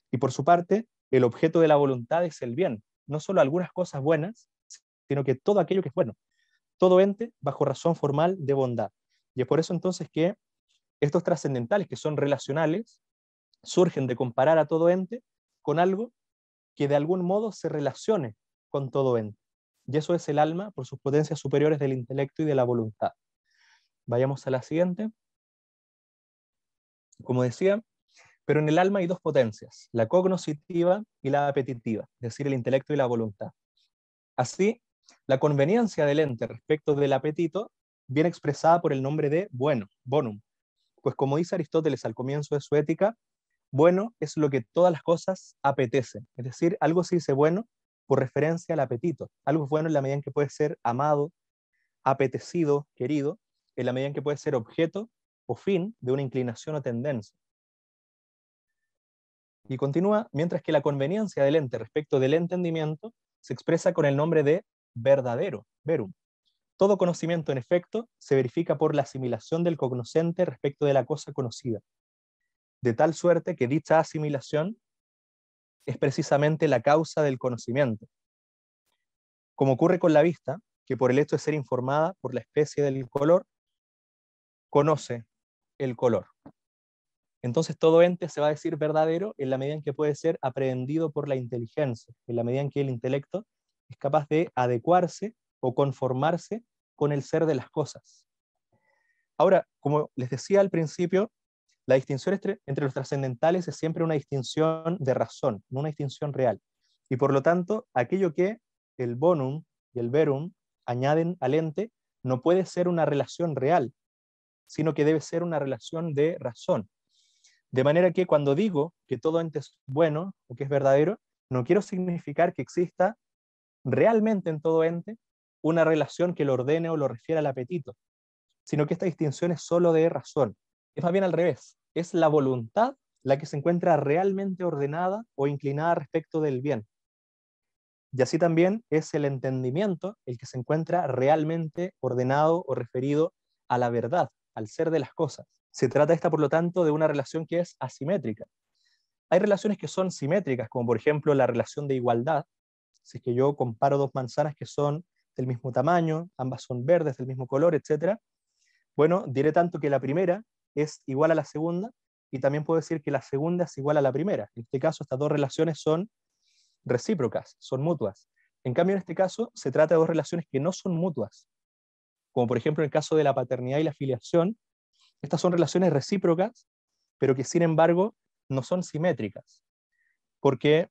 Y por su parte, el objeto de la voluntad es el bien, no solo algunas cosas buenas, sino que todo aquello que es bueno, todo ente bajo razón formal de bondad. Y es por eso entonces que estos trascendentales, que son relacionales, surgen de comparar a todo ente con algo que de algún modo se relacione con todo ente y eso es el alma por sus potencias superiores del intelecto y de la voluntad. Vayamos a la siguiente. Como decía, pero en el alma hay dos potencias, la cognoscitiva y la apetitiva, es decir, el intelecto y la voluntad. Así, la conveniencia del ente respecto del apetito viene expresada por el nombre de bueno, bonum, pues como dice Aristóteles al comienzo de su ética, bueno es lo que todas las cosas apetecen, es decir, algo se dice bueno por referencia al apetito. Algo bueno en la medida en que puede ser amado, apetecido, querido, en la medida en que puede ser objeto o fin de una inclinación o tendencia. Y continúa, mientras que la conveniencia del ente respecto del entendimiento se expresa con el nombre de verdadero, verum. Todo conocimiento, en efecto, se verifica por la asimilación del cognoscente respecto de la cosa conocida, de tal suerte que dicha asimilación es precisamente la causa del conocimiento. Como ocurre con la vista, que por el hecho de ser informada por la especie del color, conoce el color. Entonces todo ente se va a decir verdadero en la medida en que puede ser aprehendido por la inteligencia, en la medida en que el intelecto es capaz de adecuarse o conformarse con el ser de las cosas. Ahora, como les decía al principio, la distinción entre, los trascendentales es siempre una distinción de razón, no una distinción real. Y por lo tanto, aquello que el bonum y el verum añaden al ente no puede ser una relación real, sino que debe ser una relación de razón. De manera que cuando digo que todo ente es bueno o que es verdadero, no quiero significar que exista realmente en todo ente una relación que lo ordene o lo refiera al apetito, sino que esta distinción es solo de razón. Es más bien al revés, es la voluntad la que se encuentra realmente ordenada o inclinada respecto del bien. Y así también es el entendimiento el que se encuentra realmente ordenado o referido a la verdad, al ser de las cosas. Se trata esta, por lo tanto, de una relación que es asimétrica. Hay relaciones que son simétricas, como por ejemplo la relación de igualdad. Si es que yo comparo dos manzanas que son del mismo tamaño, ambas son verdes, del mismo color, etc. Bueno, diré tanto que la primera es igual a la segunda, y también puedo decir que la segunda es igual a la primera. En este caso, estas dos relaciones son recíprocas, son mutuas. En cambio, en este caso, se trata de dos relaciones que no son mutuas, como por ejemplo en el caso de la paternidad y la filiación. Estas son relaciones recíprocas, pero que sin embargo no son simétricas, porque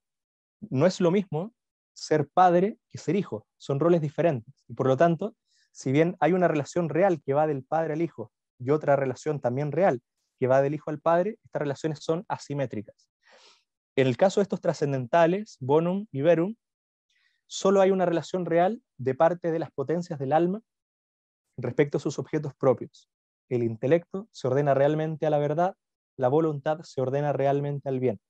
no es lo mismo ser padre que ser hijo, son roles diferentes. Y por lo tanto, si bien hay una relación real que va del padre al hijo, y otra relación también real, que va del hijo al padre, estas relaciones son asimétricas. En el caso de estos trascendentales, bonum y verum, solo hay una relación real de parte de las potencias del alma respecto a sus objetos propios. El intelecto se ordena realmente a la verdad, la voluntad se ordena realmente al bien,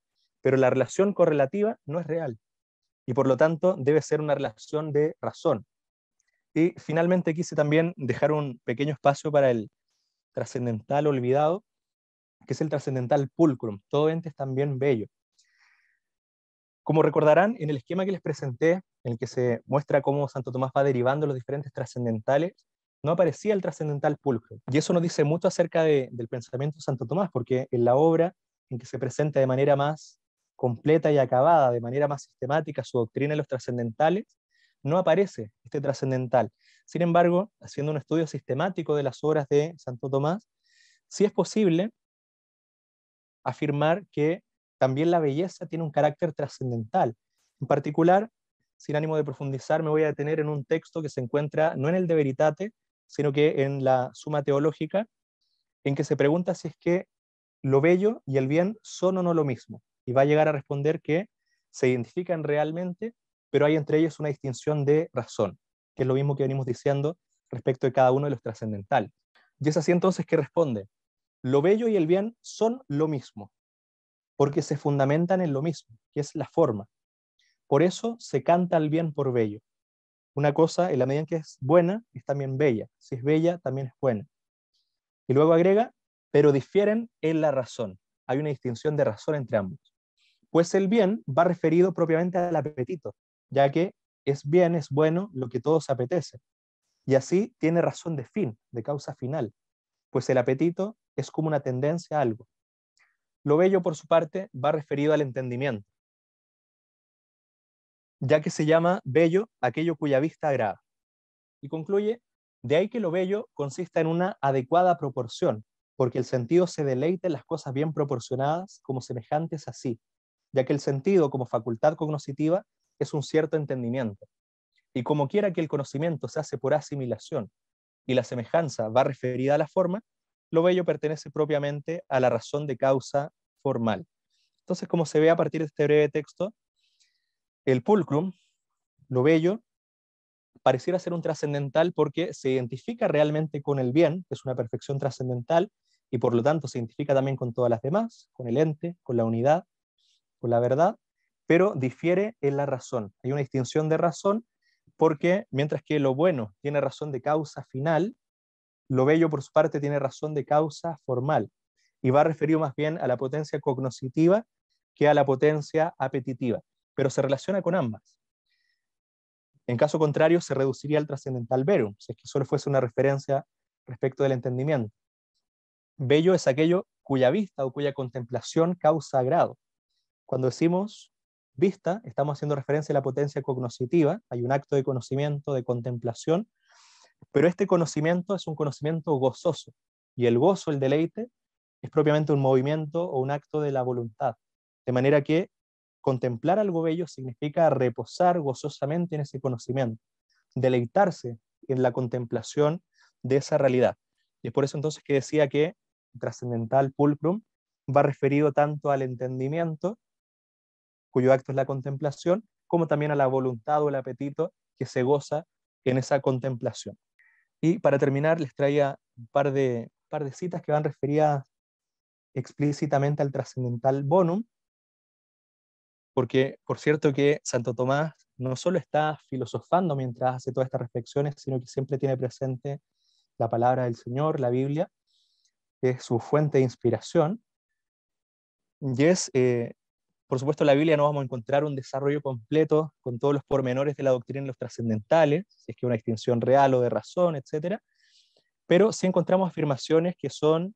pero la relación correlativa no es real y por lo tanto debe ser una relación de razón. Y finalmente quise también dejar un pequeño espacio para el trascendental olvidado, que es el trascendental pulcrum. Todo ente es también bello. Como recordarán, en el esquema que les presenté, en el que se muestra cómo Santo Tomás va derivando los diferentes trascendentales, no aparecía el trascendental pulcrum. Y eso nos dice mucho acerca del pensamiento de Santo Tomás, porque en la obra en que se presenta de manera más completa y acabada, de manera más sistemática, su doctrina de los trascendentales, no aparece este trascendental. Sin embargo, haciendo un estudio sistemático de las obras de Santo Tomás, sí es posible afirmar que también la belleza tiene un carácter trascendental. En particular, sin ánimo de profundizar, me voy a detener en un texto que se encuentra no en el de Veritate, sino que en la Suma Teológica, en que se pregunta si es que lo bello y el bien son o no lo mismo. Y va a llegar a responder que se identifican realmente, pero hay entre ellos una distinción de razón que es lo mismo que venimos diciendo respecto de cada uno de los trascendental. Y es así entonces que responde, lo bello y el bien son lo mismo, porque se fundamentan en lo mismo, que es la forma. Por eso se canta el bien por bello. Una cosa, en la medida que es buena, es también bella. Si es bella, también es buena. Y luego agrega, pero difieren en la razón. Hay una distinción de razón entre ambos. Pues el bien va referido propiamente al apetito, ya que es bien, es bueno lo que todos apetece. Y así tiene razón de fin, de causa final, pues el apetito es como una tendencia a algo. Lo bello, por su parte, va referido al entendimiento, ya que se llama bello aquello cuya vista agrada. Y concluye, de ahí que lo bello consista en una adecuada proporción, porque el sentido se deleita en las cosas bien proporcionadas como semejantes a sí, ya que el sentido como facultad cognoscitiva es un cierto entendimiento. Y como quiera que el conocimiento se hace por asimilación y la semejanza va referida a la forma, lo bello pertenece propiamente a la razón de causa formal. Entonces, como se ve a partir de este breve texto, el pulcrum, lo bello, pareciera ser un trascendental porque se identifica realmente con el bien, que es una perfección trascendental, y por lo tanto se identifica también con todas las demás, con el ente, con la unidad, con la verdad, pero difiere en la razón. Hay una distinción de razón porque mientras que lo bueno tiene razón de causa final, lo bello por su parte tiene razón de causa formal y va referido más bien a la potencia cognoscitiva que a la potencia apetitiva, pero se relaciona con ambas. En caso contrario, se reduciría al trascendental verum, si es que solo fuese una referencia respecto del entendimiento. Bello es aquello cuya vista o cuya contemplación causa agrado. Cuando decimos vista, estamos haciendo referencia a la potencia cognoscitiva, hay un acto de conocimiento, de contemplación, pero este conocimiento es un conocimiento gozoso, y el gozo, el deleite, es propiamente un movimiento o un acto de la voluntad, de manera que contemplar algo bello significa reposar gozosamente en ese conocimiento, deleitarse en la contemplación de esa realidad. Y es por eso entonces que decía que trascendental pulcrum va referido tanto al entendimiento cuyo acto es la contemplación, como también a la voluntad o el apetito que se goza en esa contemplación. Y para terminar, les traía un par de, par de citas que van referidas explícitamente al trascendental bonum, porque por cierto que Santo Tomás no solo está filosofando mientras hace todas estas reflexiones, sino que siempre tiene presente la palabra del Señor, la Biblia, que es su fuente de inspiración, y es eh, por supuesto, en la Biblia no vamos a encontrar un desarrollo completo con todos los pormenores de la doctrina en los trascendentales, si es que una extinción real o de razón, etc. Pero sí encontramos afirmaciones que son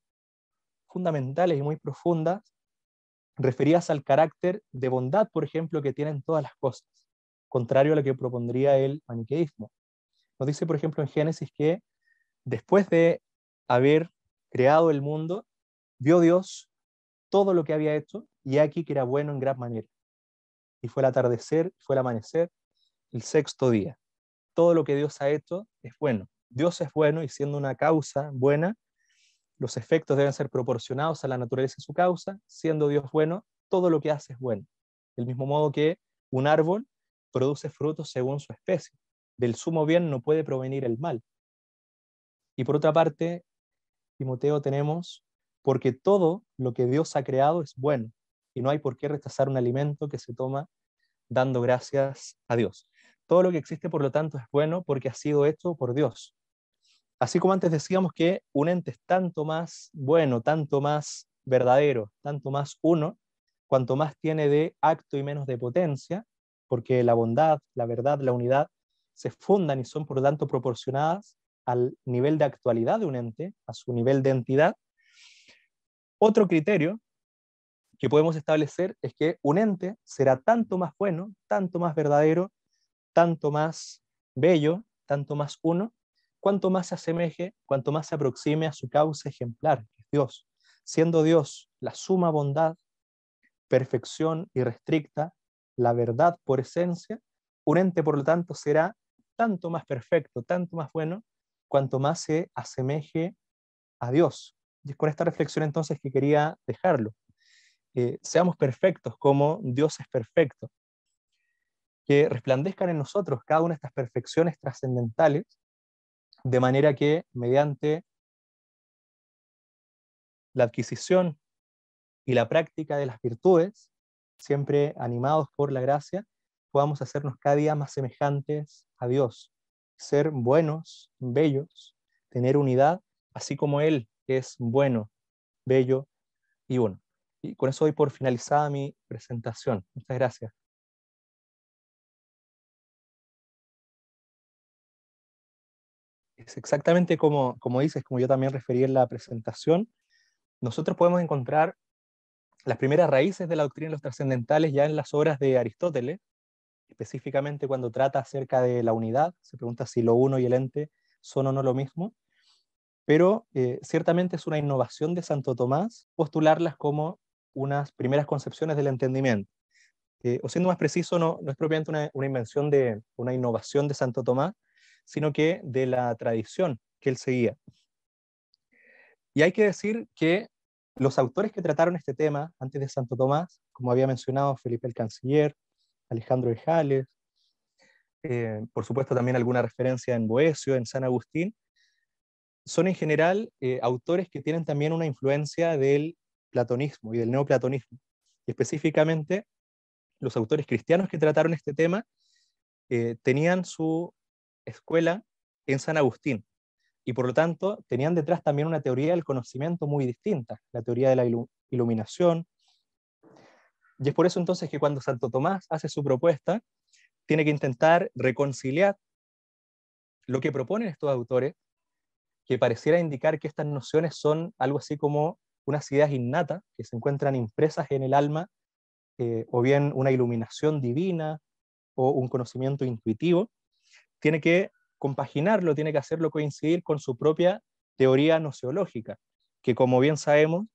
fundamentales y muy profundas, referidas al carácter de bondad, por ejemplo, que tienen todas las cosas, contrario a lo que propondría el maniqueísmo. Nos dice, por ejemplo, en Génesis que después de haber creado el mundo, vio Dios todo lo que había hecho y aquí que era bueno en gran manera. Y fue el atardecer, fue el amanecer, el sexto día. Todo lo que Dios ha hecho es bueno. Dios es bueno y siendo una causa buena, los efectos deben ser proporcionados a la naturaleza de su causa. Siendo Dios bueno, todo lo que hace es bueno. Del mismo modo que un árbol produce frutos según su especie. Del sumo bien no puede provenir el mal. Y por otra parte, Timoteo, tenemos porque todo lo que Dios ha creado es bueno y no hay por qué rechazar un alimento que se toma dando gracias a Dios. Todo lo que existe, por lo tanto, es bueno porque ha sido hecho por Dios. Así como antes decíamos que un ente es tanto más bueno, tanto más verdadero, tanto más uno, cuanto más tiene de acto y menos de potencia, porque la bondad, la verdad, la unidad se fundan y son por lo tanto proporcionadas al nivel de actualidad de un ente, a su nivel de entidad, otro criterio que podemos establecer es que un ente será tanto más bueno, tanto más verdadero, tanto más bello, tanto más uno, cuanto más se asemeje, cuanto más se aproxime a su causa ejemplar, que es Dios, siendo Dios la suma bondad, perfección irrestricta, la verdad por esencia, un ente por lo tanto será tanto más perfecto, tanto más bueno, cuanto más se asemeje a Dios, y es con esta reflexión entonces que quería dejarlo. seamos perfectos como Dios es perfecto. Que resplandezcan en nosotros cada una de estas perfecciones trascendentales, de manera que mediante la adquisición y la práctica de las virtudes, siempre animados por la gracia, podamos hacernos cada día más semejantes a Dios, ser buenos, bellos, tener unidad, así como Él es bueno, bello y uno. Y con eso doy por finalizada mi presentación. Muchas gracias. Es exactamente como, como dices, como yo también referí en la presentación, nosotros podemos encontrar las primeras raíces de la doctrina de los trascendentales ya en las obras de Aristóteles, específicamente cuando trata acerca de la unidad, se pregunta si lo uno y el ente son o no lo mismo, pero eh, ciertamente es una innovación de Santo Tomás postularlas como unas primeras concepciones del entendimiento. Eh, o siendo más preciso, no, es propiamente una, invención de una innovación de Santo Tomás, sino que de la tradición que él seguía. Y hay que decir que los autores que trataron este tema antes de Santo Tomás, como había mencionado Felipe el Canciller, Alejandro de Jales, eh, por supuesto también alguna referencia en Boesio, en San Agustín, son en general eh, autores que tienen también una influencia del platonismo y del neoplatonismo. específicamente, los autores cristianos que trataron este tema eh, tenían su escuela en San Agustín y por lo tanto tenían detrás también una teoría del conocimiento muy distinta, la teoría de la iluminación. Y es por eso entonces que cuando Santo Tomás hace su propuesta, tiene que intentar reconciliar lo que proponen estos autores que pareciera indicar que estas nociones son algo así como unas ideas innatas que se encuentran impresas en el alma, eh, o bien una iluminación divina o un conocimiento intuitivo, tiene que compaginarlo, tiene que hacerlo coincidir con su propia teoría nociológica, que como bien sabemos,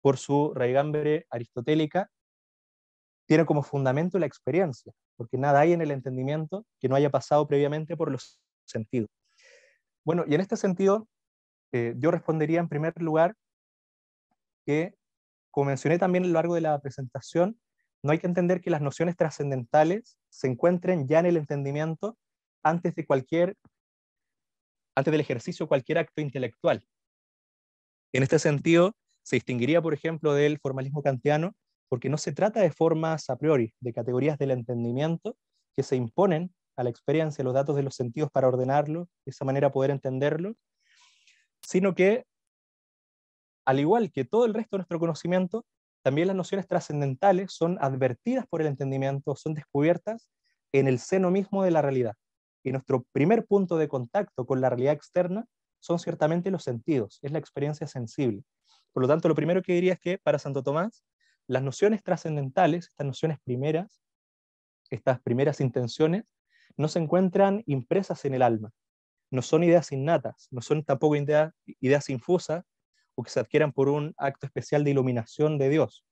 por su raigambre aristotélica, tiene como fundamento la experiencia, porque nada hay en el entendimiento que no haya pasado previamente por los sentidos. Bueno, y en este sentido, eh, yo respondería en primer lugar que, como mencioné también a lo largo de la presentación, no hay que entender que las nociones trascendentales se encuentren ya en el entendimiento antes de antes del ejercicio cualquier acto intelectual. En este sentido, se distinguiría, por ejemplo, del formalismo kantiano, porque no se trata de formas a priori, de categorías del entendimiento que se imponen a la experiencia, los datos de los sentidos para ordenarlo, de esa manera poder entenderlo, sino que, al igual que todo el resto de nuestro conocimiento, también las nociones trascendentales son advertidas por el entendimiento, son descubiertas en el seno mismo de la realidad. Y nuestro primer punto de contacto con la realidad externa son ciertamente los sentidos, es la experiencia sensible. Por lo tanto, lo primero que diría es que para Santo Tomás, las nociones trascendentales, estas nociones primeras, estas primeras intenciones, no se encuentran impresas en el alma, no son ideas innatas, no son tampoco ideas, infusas o que se adquieran por un acto especial de iluminación de Dios,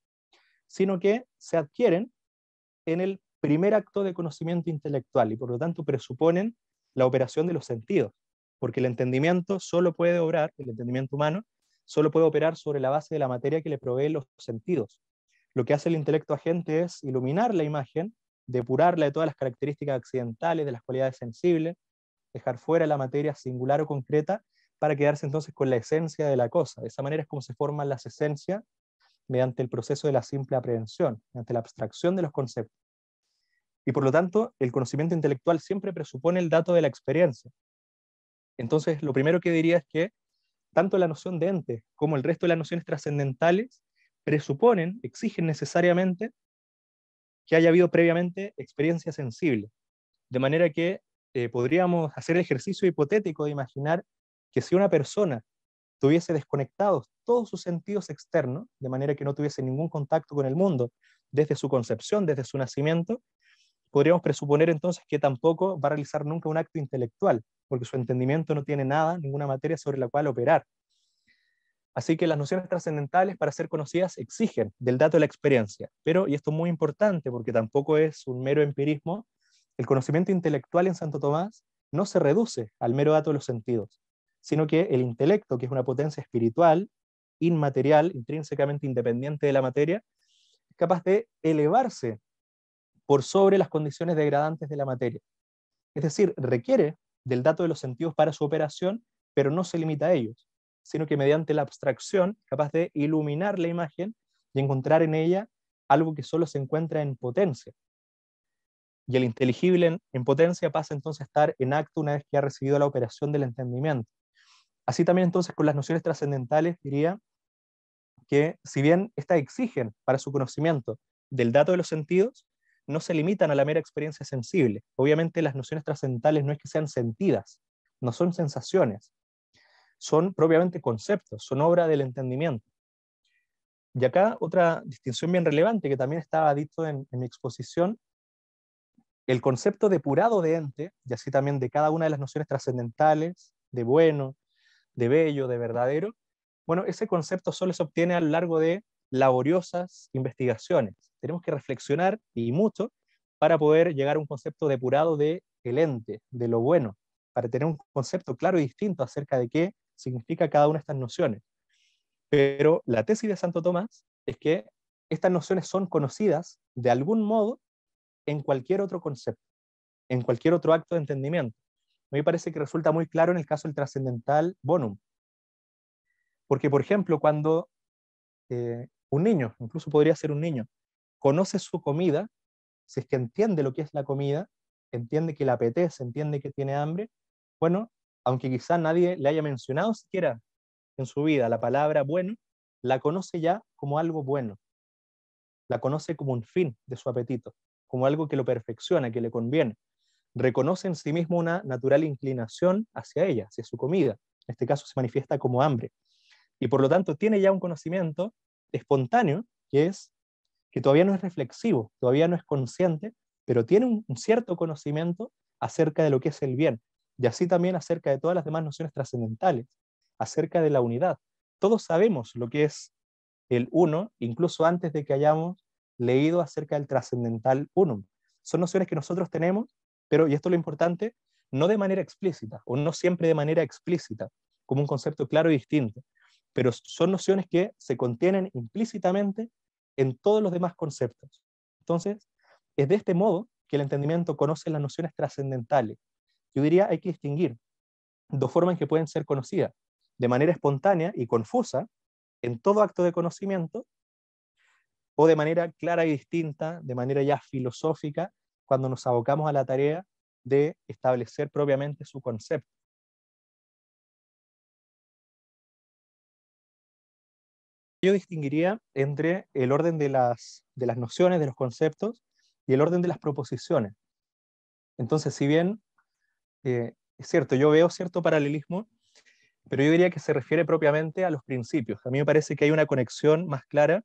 sino que se adquieren en el primer acto de conocimiento intelectual y por lo tanto presuponen la operación de los sentidos, porque el entendimiento solo puede obrar, el entendimiento humano, solo puede operar sobre la base de la materia que le provee los sentidos. Lo que hace el intelecto agente es iluminar la imagen, depurarla de todas las características accidentales, de las cualidades sensibles, dejar fuera la materia singular o concreta para quedarse entonces con la esencia de la cosa. De esa manera es como se forman las esencias mediante el proceso de la simple aprehensión, mediante la abstracción de los conceptos. Y por lo tanto, el conocimiento intelectual siempre presupone el dato de la experiencia. Entonces, lo primero que diría es que tanto la noción de ente como el resto de las nociones trascendentales presuponen, exigen necesariamente que haya habido previamente experiencia sensible. De manera que eh, podríamos hacer el ejercicio hipotético de imaginar que si una persona tuviese desconectados todos sus sentidos externos, de manera que no tuviese ningún contacto con el mundo desde su concepción, desde su nacimiento, podríamos presuponer entonces que tampoco va a realizar nunca un acto intelectual, porque su entendimiento no tiene nada, ninguna materia sobre la cual operar. Así que las nociones trascendentales para ser conocidas exigen del dato de la experiencia, pero, y esto es muy importante porque tampoco es un mero empirismo, el conocimiento intelectual en Santo Tomás no se reduce al mero dato de los sentidos, sino que el intelecto, que es una potencia espiritual, inmaterial, intrínsecamente independiente de la materia, es capaz de elevarse por sobre las condiciones degradantes de la materia. Es decir, requiere del dato de los sentidos para su operación, pero no se limita a ellos, sino que mediante la abstracción es capaz de iluminar la imagen y encontrar en ella algo que solo se encuentra en potencia, y el inteligible en, potencia pasa entonces a estar en acto una vez que ha recibido la operación del entendimiento. Así también entonces con las nociones trascendentales diría que si bien estas exigen para su conocimiento del dato de los sentidos, no se limitan a la mera experiencia sensible. Obviamente las nociones trascendentales no es que sean sentidas, no son sensaciones, son propiamente conceptos, son obra del entendimiento. Y acá otra distinción bien relevante que también estaba dicho en mi exposición el concepto depurado de ente, y así también de cada una de las nociones trascendentales, de bueno, de bello, de verdadero, bueno, ese concepto solo se obtiene a lo largo de laboriosas investigaciones. Tenemos que reflexionar y mucho para poder llegar a un concepto depurado de el ente, de lo bueno, para tener un concepto claro y distinto acerca de qué significa cada una de estas nociones. Pero la tesis de Santo Tomás es que estas nociones son conocidas de algún modo en cualquier otro concepto, en cualquier otro acto de entendimiento. A mí me parece que resulta muy claro en el caso del trascendental bonum. Porque, por ejemplo, cuando eh, un niño, incluso podría ser un niño, conoce su comida, si es que entiende lo que es la comida, entiende que le apetece, entiende que tiene hambre, bueno, aunque quizás nadie le haya mencionado siquiera en su vida la palabra bueno, la conoce ya como algo bueno, la conoce como un fin de su apetito, como algo que lo perfecciona, que le conviene. Reconoce en sí mismo una natural inclinación hacia ella, hacia su comida. En este caso se manifiesta como hambre. Y por lo tanto tiene ya un conocimiento espontáneo que es que todavía no es reflexivo, todavía no es consciente, pero tiene un, cierto conocimiento acerca de lo que es el bien y así también acerca de todas las demás nociones trascendentales, acerca de la unidad. Todos sabemos lo que es el uno, incluso antes de que hayamos leído acerca del trascendental unum. Son nociones que nosotros tenemos, pero, y esto es lo importante, no de manera explícita, o no siempre de manera explícita, como un concepto claro y distinto, pero son nociones que se contienen implícitamente en todos los demás conceptos. Entonces, es de este modo que el entendimiento conoce las nociones trascendentales. Yo diría, hay que distinguir dos formas en que pueden ser conocidas, de manera espontánea y confusa, en todo acto de conocimiento, o de manera clara y distinta, de manera ya filosófica, cuando nos abocamos a la tarea de establecer propiamente su concepto. Yo distinguiría entre el orden de las, de las nociones, de los conceptos, y el orden de las proposiciones. Entonces, si bien eh, es cierto, yo veo cierto paralelismo, pero yo diría que se refiere propiamente a los principios. A mí me parece que hay una conexión más clara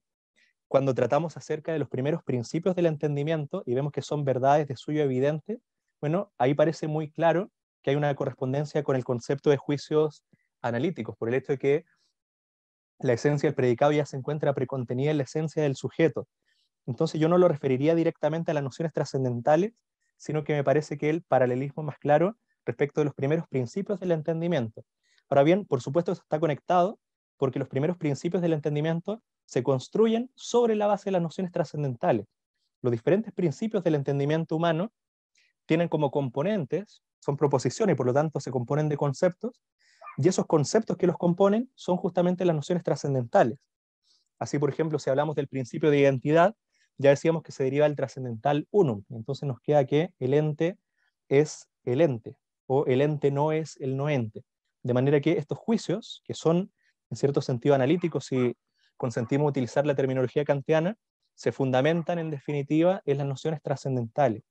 cuando tratamos acerca de los primeros principios del entendimiento y vemos que son verdades de suyo evidente, bueno, ahí parece muy claro que hay una correspondencia con el concepto de juicios analíticos, por el hecho de que la esencia del predicado ya se encuentra precontenida en la esencia del sujeto. Entonces yo no lo referiría directamente a las nociones trascendentales, sino que me parece que el paralelismo más claro respecto de los primeros principios del entendimiento. Ahora bien, por supuesto, eso está conectado porque los primeros principios del entendimiento se construyen sobre la base de las nociones trascendentales. Los diferentes principios del entendimiento humano tienen como componentes, son proposiciones y por lo tanto se componen de conceptos, y esos conceptos que los componen son justamente las nociones trascendentales. Así, por ejemplo, si hablamos del principio de identidad, ya decíamos que se deriva el trascendental uno entonces nos queda que el ente es el ente, o el ente no es el no ente. De manera que estos juicios, que son en cierto sentido analíticos y consentimos utilizar la terminología kantiana, se fundamentan en definitiva en las nociones trascendentales.